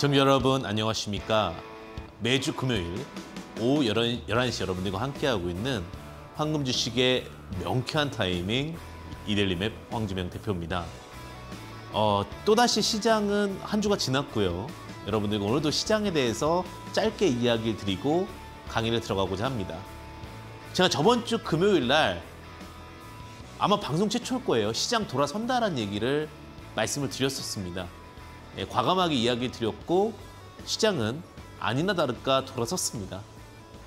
시청자 여러분 안녕하십니까? 매주 금요일 오후 11, 11시 여러분들과 함께하고 있는 황금 주식의 명쾌한 타이밍 이델리맵 황지명 대표입니다. 어, 또다시 시장은 한 주가 지났고요. 여러분들과 오늘도 시장에 대해서 짧게 이야기 드리고 강의를 들어가고자 합니다. 제가 저번 주 금요일 날 아마 방송 최초일 거예요. 시장 돌아선다라는 얘기를 말씀을 드렸었습니다. 예, 과감하게 이야기 드렸고 시장은 아니나 다를까 돌아섰습니다.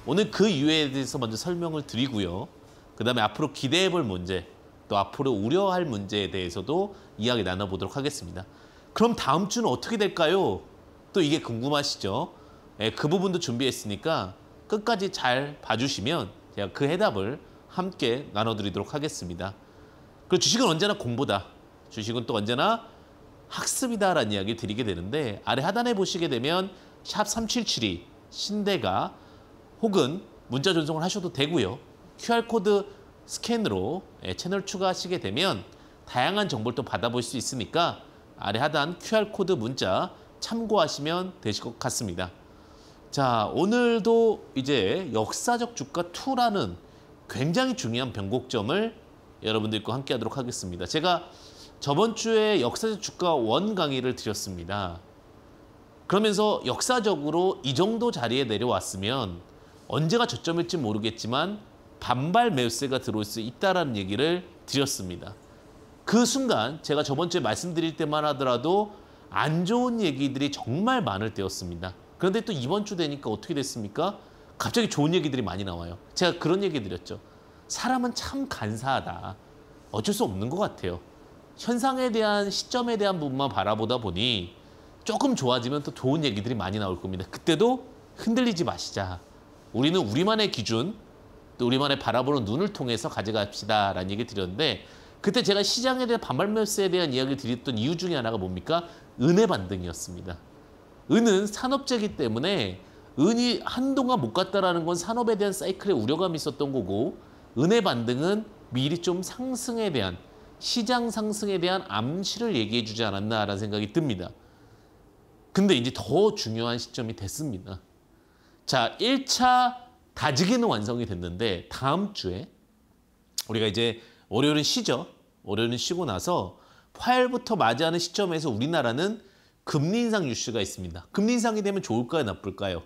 오늘 그 이유에 대해서 먼저 설명을 드리고요. 그다음에 앞으로 기대해 볼 문제, 또 앞으로 우려할 문제에 대해서도 이야기 나눠보도록 하겠습니다. 그럼 다음 주는 어떻게 될까요? 또 이게 궁금하시죠? 예, 그 부분도 준비했으니까 끝까지 잘 봐주시면 제가 그 해답을 함께 나눠드리도록 하겠습니다. 그리고 주식은 언제나 공부다. 주식은 또 언제나 학습이다라는 이야기를 드리게 되는데 아래 하단에 보시게 되면 샵 3772 신대가 혹은 문자 전송을 하셔도 되고요. QR코드 스캔으로 예, 채널 추가하시게 되면 다양한 정보를 또 받아볼 수 있으니까 아래 하단 QR코드 문자 참고하시면 되실 것 같습니다. 자, 오늘도 이제 역사적 주가 2라는 굉장히 중요한 변곡점을 여러분들과 함께 하도록 하겠습니다. 제가 저번 주에 역사적 주가 원 강의를 드렸습니다. 그러면서 역사적으로 이 정도 자리에 내려왔으면 언제가 저점일지 모르겠지만 반발 매수세가 들어올 수 있다라는 얘기를 드렸습니다. 그 순간 제가 저번 주에 말씀드릴 때만 하더라도 안 좋은 얘기들이 정말 많을 때였습니다. 그런데 또 이번 주 되니까 어떻게 됐습니까? 갑자기 좋은 얘기들이 많이 나와요. 제가 그런 얘기 드렸죠. 사람은 참 간사하다. 어쩔 수 없는 것 같아요. 현상에 대한 시점에 대한 부분만 바라보다 보니 조금 좋아지면 또 좋은 얘기들이 많이 나올 겁니다. 그때도 흔들리지 마시자. 우리는 우리만의 기준, 또 우리만의 바라보는 눈을 통해서 가져갑시다. 라는 얘기 드렸는데 그때 제가 시장에 대한 반발 매수에 대한 이야기를 드렸던 이유 중에 하나가 뭡니까? 은혜 반등이었습니다. 은은 산업재기 때문에 은이 한동안 못 갔다라는 건 산업에 대한 사이클의 우려감이 있었던 거고 은혜 반등은 미리 좀 상승에 대한 시장 상승에 대한 암시를 얘기해 주지 않았나라는 생각이 듭니다. 근데 이제 더 중요한 시점이 됐습니다. 자, 1차 다지기는 완성이 됐는데 다음 주에 우리가 이제 월요일은 쉬죠. 월요일은 쉬고 나서 화요일부터 맞이하는 시점에서 우리나라는 금리 인상 뉴스가 있습니다. 금리 인상이 되면 좋을까요? 나쁠까요?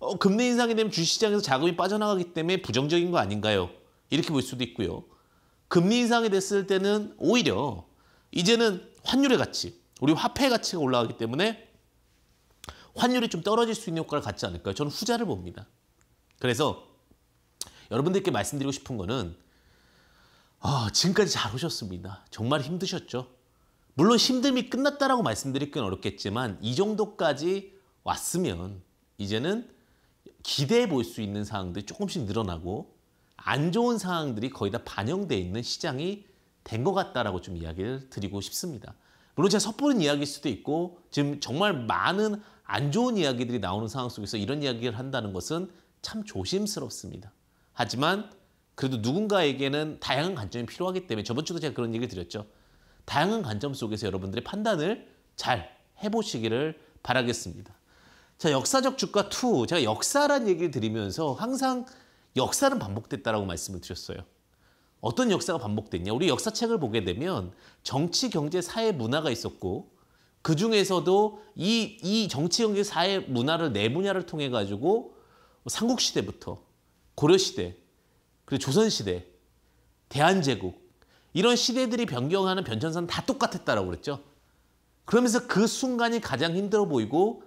어, 금리 인상이 되면 주식시장에서 자금이 빠져나가기 때문에 부정적인 거 아닌가요? 이렇게 볼 수도 있고요. 금리 인상이 됐을 때는 오히려 이제는 환율의 가치, 우리 화폐의 가치가 올라가기 때문에 환율이 좀 떨어질 수 있는 효과를 갖지 않을까요? 저는 후자를 봅니다. 그래서 여러분들께 말씀드리고 싶은 거는 아, 지금까지 잘 오셨습니다. 정말 힘드셨죠? 물론 힘듦이 끝났다라고 말씀드리기는 어렵겠지만 이 정도까지 왔으면 이제는 기대해 볼 수 있는 사항들이 조금씩 늘어나고 안 좋은 상황들이 거의 다반영되어 있는 시장이 된 것 같다라고 좀 이야기를 드리고 싶습니다. 물론 제가 섣부른 이야기일 수도 있고 지금 정말 많은 안 좋은 이야기들이 나오는 상황 속에서 이런 이야기를 한다는 것은 참 조심스럽습니다. 하지만 그래도 누군가에게는 다양한 관점이 필요하기 때문에 저번 주도 제가 그런 얘기를 드렸죠. 다양한 관점 속에서 여러분들의 판단을 잘 해보시기를 바라겠습니다. 자, 역사적 주가 2. 제가 역사란 얘기를 드리면서 항상 역사는 반복됐다라고 말씀을 드렸어요. 어떤 역사가 반복됐냐? 우리 역사책을 보게 되면 정치, 경제, 사회, 문화가 있었고 그 중에서도 이, 이 정치, 경제, 사회, 문화를 네 분야를 통해 가지고 삼국시대부터 고려시대, 그리고 조선시대, 대한제국 이런 시대들이 변경하는 변천사는 다 똑같았다라고 그랬죠. 그러면서 그 순간이 가장 힘들어 보이고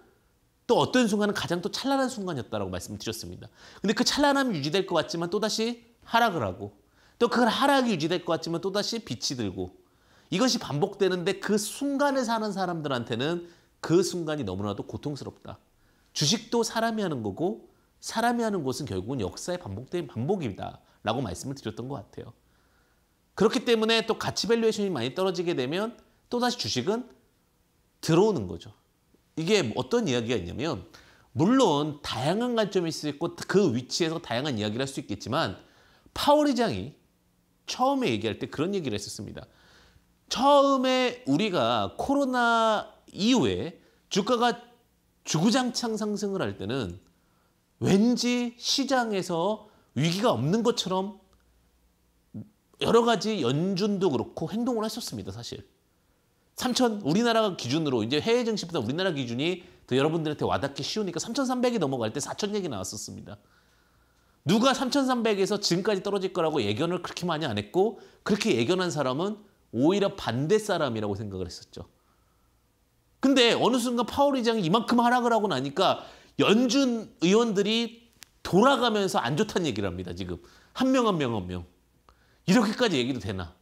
또 어떤 순간은 가장 또 찬란한 순간이었다라고 말씀드렸습니다. 근데 그 찬란함이 유지될 것 같지만 또다시 하락을 하고 또 그 하락이 유지될 것 같지만 또다시 빛이 들고 이것이 반복되는데 그 순간에 사는 사람들한테는 그 순간이 너무나도 고통스럽다. 주식도 사람이 하는 거고 사람이 하는 것은 결국은 역사의 반복된 반복입니다. 라고 말씀을 드렸던 것 같아요. 그렇기 때문에 또 가치 밸류에이션이 많이 떨어지게 되면 또다시 주식은 들어오는 거죠. 이게 어떤 이야기가 있냐면 물론 다양한 관점이 있을 수 있고 그 위치에서 다양한 이야기를 할 수 있겠지만 파월 의장이 처음에 얘기할 때 그런 얘기를 했었습니다. 처음에 우리가 코로나 이후에 주가가 주구장창 상승을 할 때는 왠지 시장에서 위기가 없는 것처럼 여러 가지 연준도 그렇고 행동을 하셨습니다 사실. 3천 우리나라 기준으로 이제 해외 증시보다 우리나라 기준이 더 여러분들한테 와닿기 쉬우니까 3,300이 넘어갈 때 4천 얘기 나왔었습니다. 누가 3,300에서 지금까지 떨어질 거라고 예견을 그렇게 많이 안 했고 그렇게 예견한 사람은 오히려 반대 사람이라고 생각을 했었죠. 근데 어느 순간 파월 의장이 이만큼 하락을 하고 나니까 연준 의원들이 돌아가면서 안 좋다는 얘기를 합니다. 지금 한 명 한 명 한 명 이렇게까지 얘기도 되나?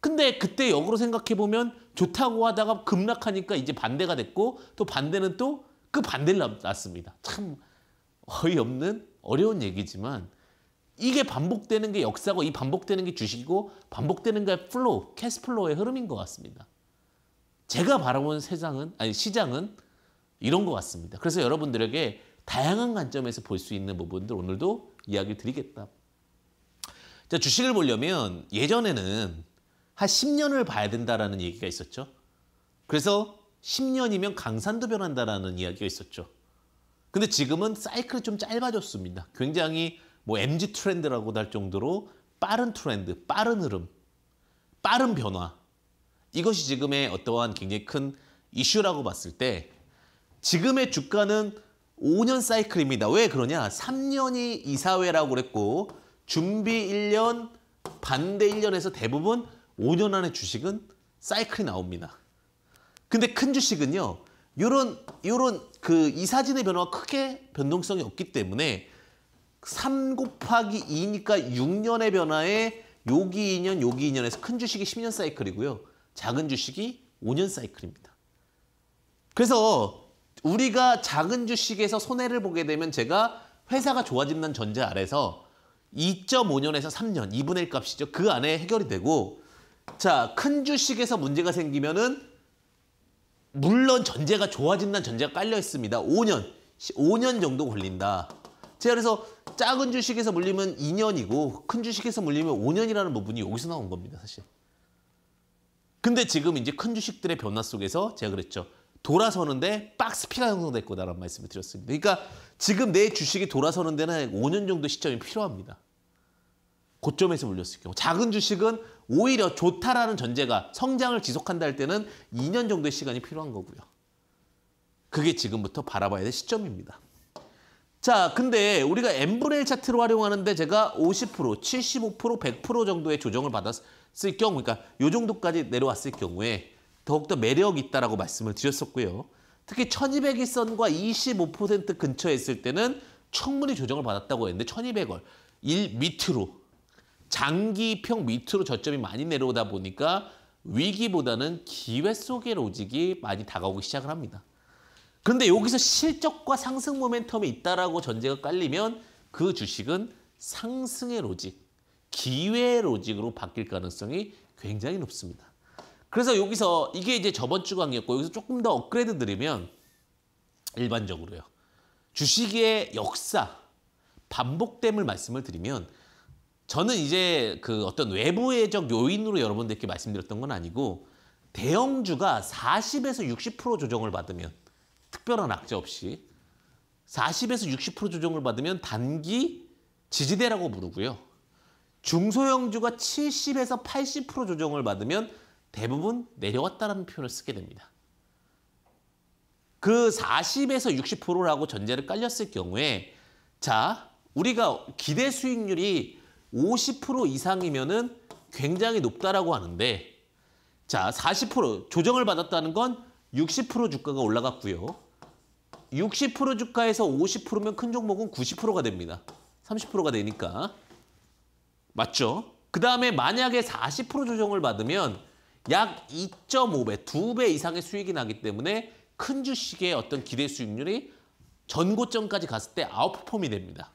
근데 그때 역으로 생각해보면 좋다고 하다가 급락하니까 이제 반대가 됐고 또 반대는 또 그 반대를 났습니다. 참 어이없는 어려운 얘기지만 이게 반복되는 게 역사고 이 반복되는 게 주식이고 반복되는 게 플로우, 캐스플로우의 흐름인 것 같습니다. 제가 바라본 세상은 아니 시장은 이런 것 같습니다. 그래서 여러분들에게 다양한 관점에서 볼 수 있는 부분들 오늘도 이야기 드리겠다. 자, 주식을 보려면 예전에는 한 10년을 봐야 된다라는 얘기가 있었죠. 그래서 10년이면 강산도 변한다라는 이야기가 있었죠. 근데 지금은 사이클이 좀 짧아졌습니다. 굉장히 뭐 MG 트렌드라고도 할 정도로 빠른 트렌드, 빠른 흐름, 빠른 변화. 이것이 지금의 어떠한 굉장히 큰 이슈라고 봤을 때 지금의 주가는 5년 사이클입니다. 왜 그러냐? 3년이 이사회라고 그랬고 준비 1년, 반대 1년에서 대부분 5년 안에 주식은 사이클이 나옵니다. 근데 큰 주식은요. 요런 요런 그 이사진의 변화가 크게 변동성이 없기 때문에 3 곱하기 2니까 6년의 변화에 요기 2년, 요기 2년에서 큰 주식이 10년 사이클이고요. 작은 주식이 5년 사이클입니다. 그래서 우리가 작은 주식에서 손해를 보게 되면 제가 회사가 좋아진다는 전제 아래서 2.5년에서 3년, 2분의 1 값이죠. 그 안에 해결이 되고 자, 큰 주식에서 문제가 생기면은 물론 전제가 좋아진다는 전제가 깔려 있습니다. 5년, 5년 정도 걸린다. 제가 그래서 작은 주식에서 물리면 2년이고 큰 주식에서 물리면 5년이라는 부분이 여기서 나온 겁니다, 사실. 근데 지금 이제 큰 주식들의 변화 속에서 제가 그랬죠. 돌아서는데 박스피가 형성될 거다라는 말씀을 드렸습니다. 그러니까 지금 내 주식이 돌아서는 데는 5년 정도 시점이 필요합니다. 고점에서 물렸을 경우 작은 주식은 오히려 좋다라는 전제가 성장을 지속한다 할 때는 2년 정도의 시간이 필요한 거고요. 그게 지금부터 바라봐야 될 시점입니다. 자, 근데 우리가 엠브레일 차트로 활용하는데 제가 50%, 75%, 100% 정도의 조정을 받았을 경우, 그러니까 요 정도까지 내려왔을 경우에 더욱더 매력 있다라고 말씀을 드렸었고요. 특히 1200일선과 25% 근처에 있을 때는 충분히 조정을 받았다고 했는데 1200월 1 밑으로 장기평 밑으로 저점이 많이 내려오다 보니까 위기보다는 기회 속의 로직이 많이 다가오기 시작을 합니다. 그런데 여기서 실적과 상승 모멘텀이 있다라고 전제가 깔리면 그 주식은 상승의 로직, 기회의 로직으로 바뀔 가능성이 굉장히 높습니다. 그래서 여기서 이게 이제 저번 주 강의였고 여기서 조금 더 업그레이드 드리면 일반적으로요. 주식의 역사, 반복됨을 말씀을 드리면 저는 이제 그 어떤 외부의적 요인으로 여러분들께 말씀드렸던 건 아니고 대형주가 40에서 60% 조정을 받으면 특별한 악재 없이 40에서 60% 조정을 받으면 단기 지지대라고 부르고요. 중소형주가 70에서 80% 조정을 받으면 대부분 내려왔다는 표현을 쓰게 됩니다. 그 40에서 60%라고 전제를 깔렸을 경우에 자 우리가 기대 수익률이 50% 이상이면은 굉장히 높다라고 하는데 자, 40% 조정을 받았다는 건 60% 주가가 올라갔고요. 60% 주가에서 50%면 큰 종목은 90%가 됩니다. 30%가 되니까. 맞죠? 그 다음에 만약에 40% 조정을 받으면 약 2.5배, 2배 이상의 수익이 나기 때문에 큰 주식의 어떤 기대 수익률이 전고점까지 갔을 때 아웃폼이 됩니다.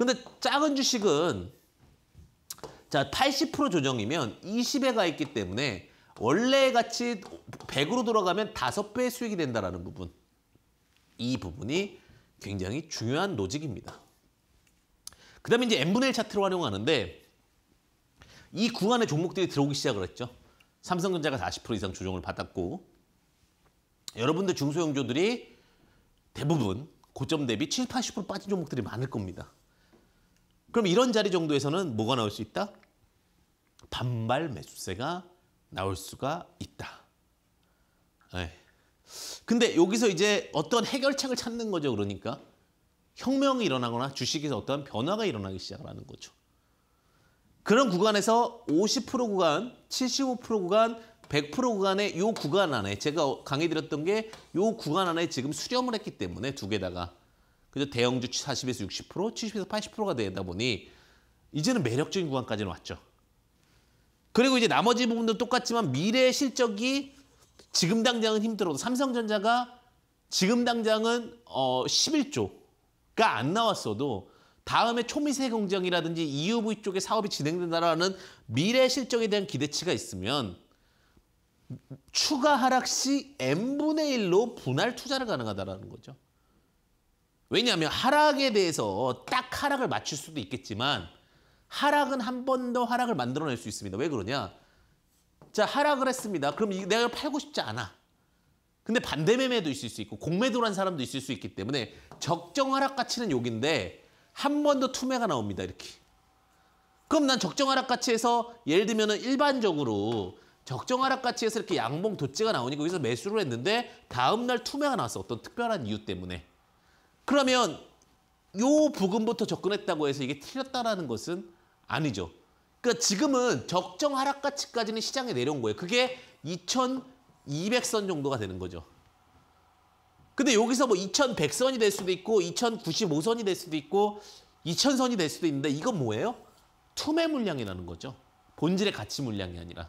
근데 작은 주식은 자80% 조정이면 20에 가 있기 때문에 원래 같이 100으로 돌아가면 5배 수익이 된다라는 부분. 이 부분이 굉장히 중요한 로직입니다. 그 다음에 이제 N분의 1 차트로 활용하는데 이구간의 종목들이 들어오기 시작을 했죠. 삼성전자가 40% 이상 조정을 받았고 여러분들 중소형조들이 대부분 고점 대비 7, 80% 빠진 종목들이 많을 겁니다. 그럼 이런 자리 정도에서는 뭐가 나올 수 있다? 반발 매수세가 나올 수가 있다. 에 예. 근데 여기서 이제 어떤 해결책을 찾는 거죠. 그러니까 혁명이 일어나거나 주식에서 어떠 변화가 일어나기 시작하는 거죠. 그런 구간에서 50% 구간, 75% 구간, 100% 구간의 요 구간 안에 제가 강의 드렸던 게요 구간 안에 지금 수렴을 했기 때문에 두 개다가 그래서 대형주 40에서 60%, 70에서 80%가 되다 보니 이제는 매력적인 구간까지는 왔죠. 그리고 이제 나머지 부분도 똑같지만 미래 의 실적이 지금 당장은 힘들어도 삼성전자가 지금 당장은 어 11조가 안 나왔어도 다음에 초미세 공장이라든지 EUV 쪽의 사업이 진행된다라는 미래 실적에 대한 기대치가 있으면 추가 하락 시 n분의 1로 분할 투자를 가능하다라는 거죠. 왜냐하면 하락에 대해서 딱 하락을 맞출 수도 있겠지만 하락은 한 번 더 하락을 만들어낼 수 있습니다. 왜 그러냐? 자 하락을 했습니다. 그럼 내가 팔고 싶지 않아. 근데 반대 매매도 있을 수 있고 공매도란 사람도 있을 수 있기 때문에 적정 하락 가치는 여기인데 한 번 더 투매가 나옵니다. 이렇게. 그럼 난 적정 하락 가치에서 예를 들면 은 일반적으로 적정 하락 가치에서 이렇게 양봉 도치가 나오니까 여기서 매수를 했는데 다음날 투매가 나왔어. 어떤 특별한 이유 때문에. 그러면 요 부분부터 접근했다고 해서 이게 틀렸다라는 것은 아니죠. 그러니까 지금은 적정 하락 가치까지는 시장에 내려온 거예요. 그게 2,200선 정도가 되는 거죠. 근데 여기서 뭐 2,100선이 될 수도 있고 2,095선이 될 수도 있고 2,000선이 될 수도 있는데 이건 뭐예요? 투매 물량이라는 거죠. 본질의 가치 물량이 아니라.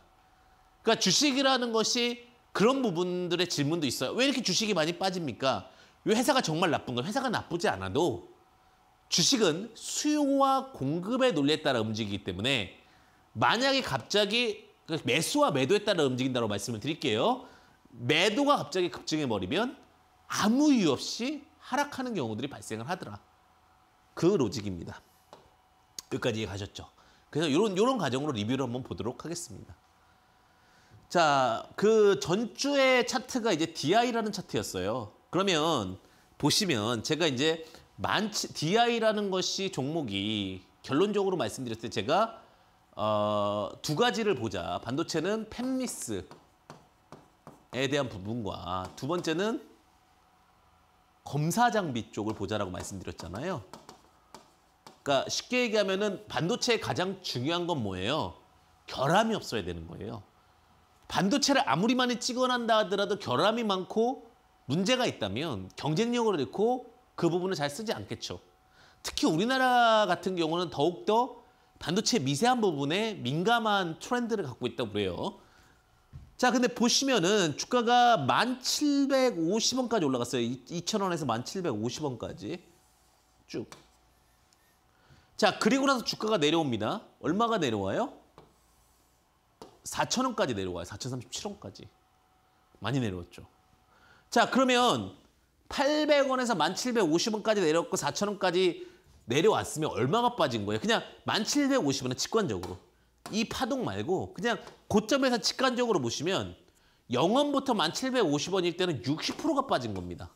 그러니까 주식이라는 것이 그런 부분들의 질문도 있어요. 왜 이렇게 주식이 많이 빠집니까? 회사가 정말 나쁜 건 회사가 나쁘지 않아도 주식은 수요와 공급의 논리에 따라 움직이기 때문에 만약에 갑자기 그 매수와 매도에 따라 움직인다고 말씀을 드릴게요. 매도가 갑자기 급증해버리면 아무 이유 없이 하락하는 경우들이 발생을 하더라. 그 로직입니다. 여기까지 가셨죠. 그래서 이런 이런 과정으로 리뷰를 한번 보도록 하겠습니다. 자, 그 전주의 차트가 이제 DI라는 차트였어요. 그러면 보시면 제가 이제 만치 DI라는 것이 종목이 결론적으로 말씀드렸을 때 제가 어, 두 가지를 보자. 반도체는 팹리스에 대한 부분과 두 번째는 검사 장비 쪽을 보자라고 말씀드렸잖아요. 그러니까 쉽게 얘기하면은 반도체의 가장 중요한 건 뭐예요? 결함이 없어야 되는 거예요. 반도체를 아무리 많이 찍어난다 하더라도 결함이 많고 문제가 있다면 경쟁력을 잃고 그 부분을 잘 쓰지 않겠죠. 특히 우리나라 같은 경우는 더욱더 반도체 미세한 부분에 민감한 트렌드를 갖고 있다고 그래요. 자, 근데 보시면은 주가가 1,750원까지 올라갔어요. 2,000원에서 1,750원까지 쭉. 자, 그리고 나서 주가가 내려옵니다. 얼마가 내려와요? 4,000원까지 내려와요. 4,037원까지. 많이 내려왔죠. 자 그러면 800원에서 1750원까지 내렸고 4000원까지 내려왔으면 얼마가 빠진 거예요? 그냥 1750원은 직관적으로. 이 파동 말고 그냥 고점에서 직관적으로 보시면 0원부터 1750원일 때는 60%가 빠진 겁니다.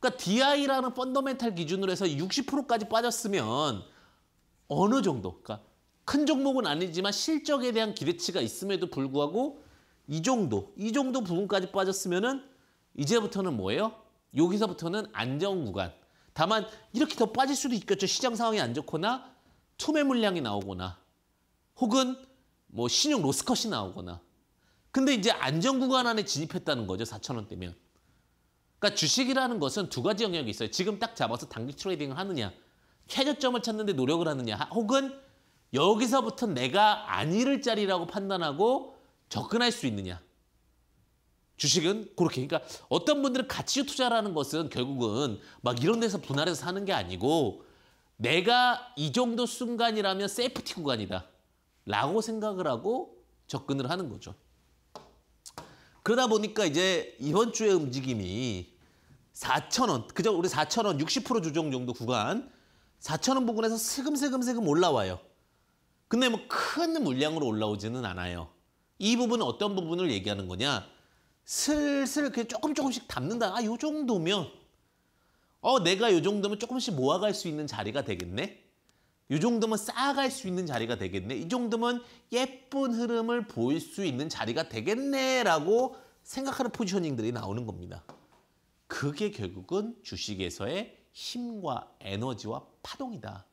그러니까 DI라는 펀더멘탈 기준으로 해서 60%까지 빠졌으면 어느 정도, 그러니까 큰 종목은 아니지만 실적에 대한 기대치가 있음에도 불구하고 이 정도, 이 정도 부분까지 빠졌으면은 이제부터는 뭐예요? 여기서부터는 안정 구간. 다만 이렇게 더 빠질 수도 있겠죠. 시장 상황이 안 좋거나 투매 물량이 나오거나 혹은 뭐 신용 로스컷이 나오거나. 근데 이제 안정 구간 안에 진입했다는 거죠. 4천 원대면. 그러니까 주식이라는 것은 두 가지 영역이 있어요. 지금 딱 잡아서 단기 트레이딩을 하느냐, 최저점을 찾는 데 노력을 하느냐, 혹은 여기서부터 내가 안 잃을 자리라고 판단하고 접근할 수 있느냐. 주식은 그렇게 그러니까 어떤 분들은 가치 투자라는 것은 결국은 막 이런 데서 분할해서 사는 게 아니고 내가 이 정도 순간이라면 세이프티 구간이다 라고 생각을 하고 접근을 하는 거죠. 그러다 보니까 이제 이번 주의 움직임이 4천원 그저 우리 4천원 60% 조정 정도 구간 4천원 부근에서 슬금슬금슬금 올라와요. 근데 뭐 큰 물량으로 올라오지는 않아요. 이 부분은 어떤 부분을 얘기하는 거냐? 슬슬 그냥 조금 조금씩 담는다. 아, 요 정도면 어, 내가 요 정도면 조금씩 모아갈 수 있는 자리가 되겠네. 요 정도면 쌓아갈 수 있는 자리가 되겠네. 이 정도면 예쁜 흐름을 보일 수 있는 자리가 되겠네라고 생각하는 포지셔닝들이 나오는 겁니다. 그게 결국은 주식에서의 힘과 에너지와 파동이다.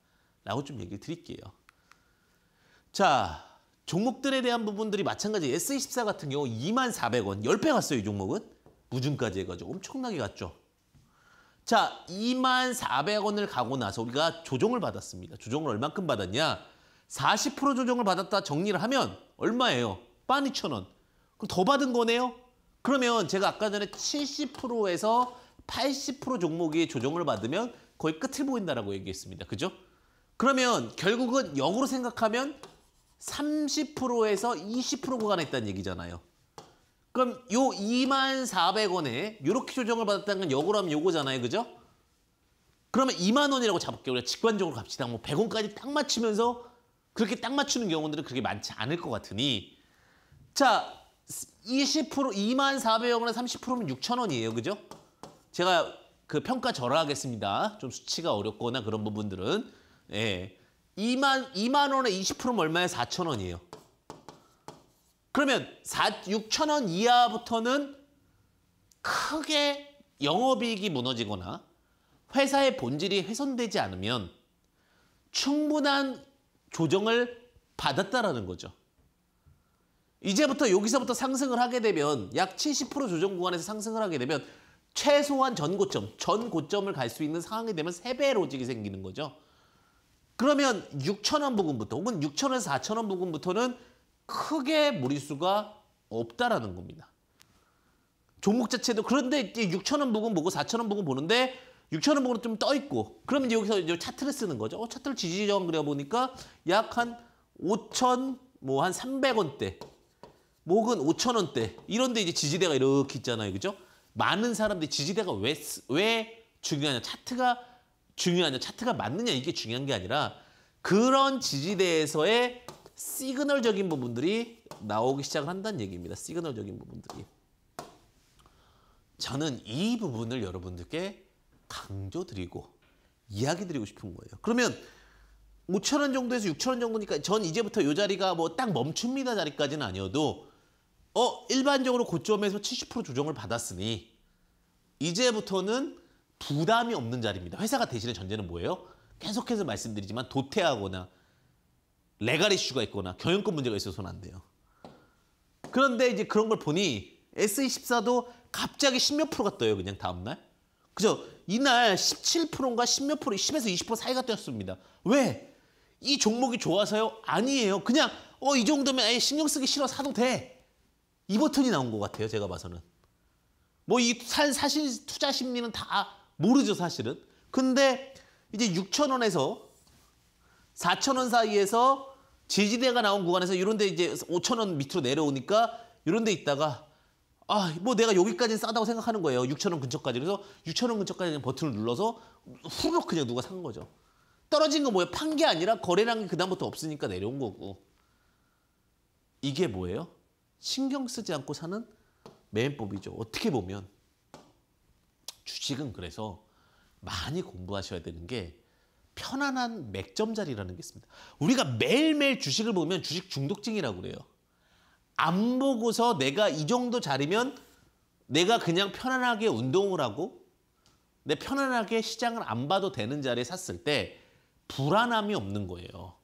라고 좀 얘기를 드릴게요. 자, 종목들에 대한 부분들이 마찬가지 S24 같은 경우 2만 400원, 10배 갔어요, 이 종목은. 무중까지 해가지고 엄청나게 갔죠. 자, 2만 400원을 가고 나서 우리가 조정을 받았습니다. 조정을 얼만큼 받았냐? 40% 조정을 받았다 정리를 하면 얼마예요? 12,000원. 그럼 더 받은 거네요? 그러면 제가 아까 전에 70%에서 80% 종목이 조정을 받으면 거의 끝을 보인다라고 얘기했습니다. 그죠? 그러면 결국은 역으로 생각하면 30%에서 20%구간에있다는 얘기잖아요. 그럼 요 2만 400원에 이렇게 조정을 받았다는 건 역으로 하면 요거잖아요. 그죠? 그러면 2만 원이라고 잡을게요. 우리가 직관적으로 갑시다. 뭐 100원까지 딱 맞추면서 그렇게 딱 맞추는 경우들은 그렇게 많지 않을 것 같으니 자20% 2만 400원에 30%면 6천 원이에요. 그죠? 제가 그 평가 절하하겠습니다. 좀 수치가 어렵거나 그런 부분들은 예. 2만, 2만 원에 20%면 얼마에 4천 원이에요. 그러면 4, 6천 원 이하부터는 크게 영업이익이 무너지거나 회사의 본질이 훼손되지 않으면 충분한 조정을 받았다라는 거죠. 이제부터 여기서부터 상승을 하게 되면 약 70% 조정 구간에서 상승을 하게 되면 최소한 전고점, 전고점을 갈 수 있는 상황이 되면 3배 로직이 생기는 거죠. 그러면 6천원 부근부터 혹은 6천원에서 4천원 부근부터는 크게 무리수가 없다라는 겁니다. 종목 자체도 그런데 6천원 부근 보고 4천원 부근 보는데 6천원 부근은 좀 떠 있고 그러면 이제 여기서 이제 차트를 쓰는 거죠. 어, 차트를 지지정 그려보니까 약 한 5천 뭐한 300원대 목은 뭐 5천원대 이런데 이제 지지대가 이렇게 있잖아요. 그죠? 많은 사람들이 지지대가 왜, 왜 중요하냐. 차트가 중요하냐 차트가 맞느냐 이게 중요한 게 아니라 그런 지지대에서의 시그널적인 부분들이 나오기 시작을 한다는 얘기입니다. 시그널적인 부분들이. 저는 이 부분을 여러분들께 강조드리고 이야기 드리고 싶은 거예요. 그러면 5천 원 정도에서 6천 원 정도니까 전 이제부터 이 자리가 뭐 딱 멈춥니다 자리까지는 아니어도 어 일반적으로 고점에서 70% 조정을 받았으니 이제부터는 부담이 없는 자리입니다. 회사가 대신에 전제는 뭐예요? 계속해서 말씀드리지만 도태하거나 레갈 이슈가 있거나 경영권 문제가 있어서는 안 돼요. 그런데 이제 그런 걸 보니 s e 1 4도 갑자기 10몇 프로가 떠요. 그냥 다음날. 그죠? 이날 17%인가 10몇 프로, 10에서 20% 사이가 뛰었습니다. 왜? 이 종목이 좋아서요? 아니에요. 그냥 어 이 정도면 아예 신경 쓰기 싫어 사도 돼. 이 버튼이 나온 것 같아요. 제가 봐서는. 뭐 이 사실 투자 심리는 다 모르죠 사실은. 근데 이제 6천 원에서 4천 원 사이에서 지지대가 나온 구간에서 이런 데 이제 5천 원 밑으로 내려오니까 이런 데 있다가 아, 뭐 내가 여기까지는 싸다고 생각하는 거예요. 6천 원 근처까지. 그래서 6천 원 근처까지 버튼을 눌러서 후룩 그냥 누가 산 거죠. 떨어진 거 뭐예요? 판 게 아니라 거래량이 그다음부터 없으니까 내려온 거고. 이게 뭐예요? 신경 쓰지 않고 사는 매매법이죠. 어떻게 보면. 주식은 그래서 많이 공부하셔야 되는 게 편안한 맥점 자리라는 게 있습니다. 우리가 매일매일 주식을 보면 주식 중독증이라고 그래요. 안 보고서 내가 이 정도 자리면 내가 그냥 편안하게 운동을 하고 내 편안하게 시장을 안 봐도 되는 자리에 샀을 때 불안함이 없는 거예요.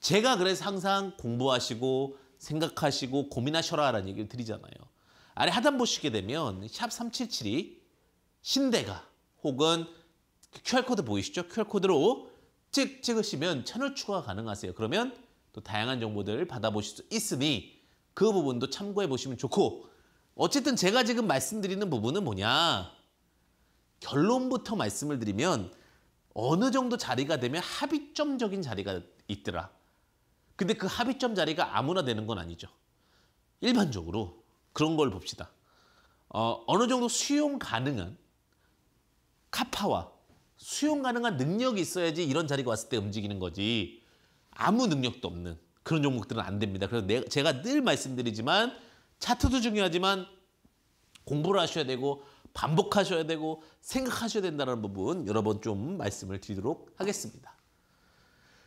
제가 그래서 항상 공부하시고 생각하시고 고민하셔라라는 얘기를 드리잖아요. 아래 하단 보시게 되면 샵3772 신대가 혹은 QR코드 보이시죠? QR코드로 찍 찍으시면 채널 추가가 가능하세요. 그러면 또 다양한 정보들을 받아보실 수 있으니 그 부분도 참고해 보시면 좋고 어쨌든 제가 지금 말씀드리는 부분은 뭐냐 결론부터 말씀을 드리면 어느 정도 자리가 되면 합의점적인 자리가 있더라. 근데 그 합의점 자리가 아무나 되는 건 아니죠. 일반적으로 그런 걸 봅시다. 어, 어느 정도 수용 가능한 카파와 수용 가능한 능력이 있어야지 이런 자리가 왔을 때 움직이는 거지 아무 능력도 없는 그런 종목들은 안 됩니다. 그래서 내, 제가 늘 말씀드리지만 차트도 중요하지만 공부를 하셔야 되고 반복하셔야 되고 생각하셔야 된다는 부분 여러 번 좀 말씀을 드리도록 하겠습니다.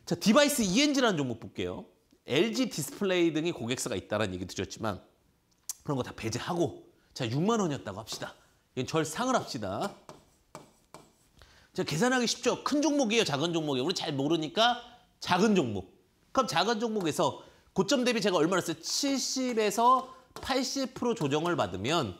자 디바이스 ENG라는 종목 볼게요. LG 디스플레이 등이 고객사가 있다는 얘기 드렸지만 그런 거 다 배제하고 자 6만 원이었다고 합시다. 이건 절 상을 합시다. 제가 계산하기 쉽죠. 큰 종목이에요, 작은 종목이에요. 우리 잘 모르니까 작은 종목. 그럼 작은 종목에서 고점 대비 제가 얼마나 써요? 70에서 80% 조정을 받으면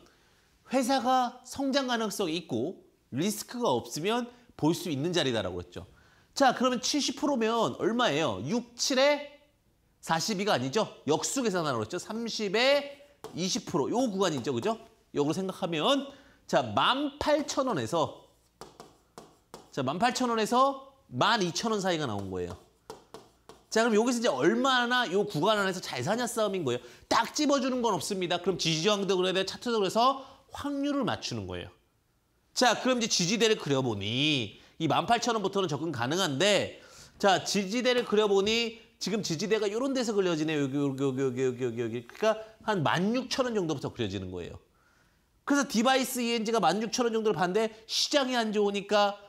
회사가 성장 가능성이 있고 리스크가 없으면 볼 수 있는 자리다라고 했죠. 자, 그러면 70%면 얼마예요? 6, 7에 42가 아니죠? 역수 계산하라고 했죠. 30에 20%요 구간이죠, 그죠? 요으로 생각하면 자, 18,000원에서 자, 18,000원에서 12,000원 사이가 나온 거예요. 자, 그럼 여기서 이제 얼마나 요 구간 안에서 잘 사냐 싸움인 거예요. 딱 집어주는 건 없습니다. 그럼 지지저항도 그래야 돼, 차트도 그래서 확률을 맞추는 거예요. 자, 그럼 이제 지지대를 그려보니 이 18,000원부터는 접근 가능한데 자, 지지대를 그려보니 지금 지지대가 요런 데서 그려지네요. 여기, 여기, 여기, 여기, 여기, 여기, 여기. 그러니까 한 16,000원 정도부터 그려지는 거예요. 그래서 디바이스 ENG가 16,000원 정도를 봤는데 시장이 안 좋으니까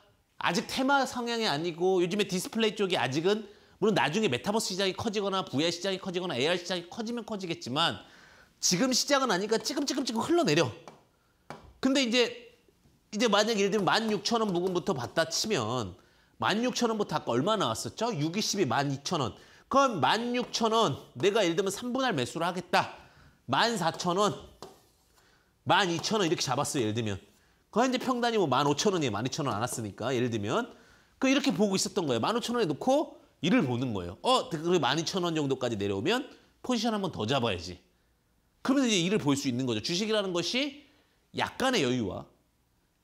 아직 테마 성향이 아니고 요즘에 디스플레이 쪽이 아직은 물론 나중에 메타버스 시장이 커지거나 VR 시장이 커지거나 AR 시장이 커지면 커지겠지만 지금 시장은 아니니까 찌끔찌끔찌끔 흘러내려. 근데 이제 이제 만약 예를 들면 16,000원 부근부터 받다 치면 16,000원부터 아까 얼마 나왔었죠? 6,20이 12,000원. 그럼 16,000원 내가 예를 들면 3분할 매수를 하겠다. 14,000원, 12,000원 이렇게 잡았어요. 예를 들면. 그 이제 평단이 뭐 15,000원이에요. 12,000원 안 왔으니까 예를 들면 그 이렇게 보고 있었던 거예요. 15,000원에 놓고 이를 보는 거예요. 어, 그리고 12,000원 정도까지 내려오면 포지션 한번 더 잡아야지. 그러면 이제 이를 볼 수 있는 거죠. 주식이라는 것이 약간의 여유와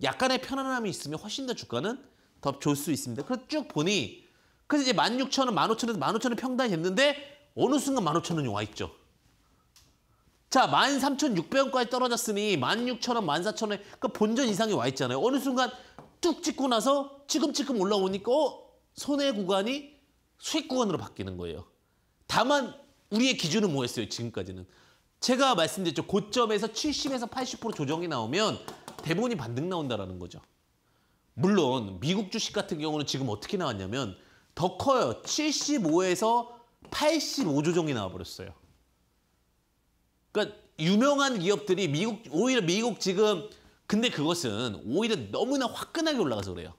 약간의 편안함이 있으면 훨씬 더 주가는 더 좋을 수 있습니다. 그래서 쭉 보니 그래서 이제 16,000원, 15,000원에서 15,000원 평단이 됐는데 어느 순간 15,000원이 와 있죠. 자, 13,600원까지 떨어졌으니 16,000원, 1 4 0 0 0원그 본전 이상이 와 있잖아요. 어느 순간 뚝 찍고 나서 찌금찌금 올라오니까 어, 손해 구간이 수익 구간으로 바뀌는 거예요. 다만 우리의 기준은 뭐였어요, 지금까지는? 제가 말씀드렸죠. 고점에서 70에서 80% 조정이 나오면 대본이 반등 나온다라는 거죠. 물론 미국 주식 같은 경우는 지금 어떻게 나왔냐면 더 커요. 75에서 85 조정이 나와버렸어요. 그러니까 유명한 기업들이 미국 오히려 미국 지금 근데 그것은 오히려 너무나 화끈하게 올라가서 그래요.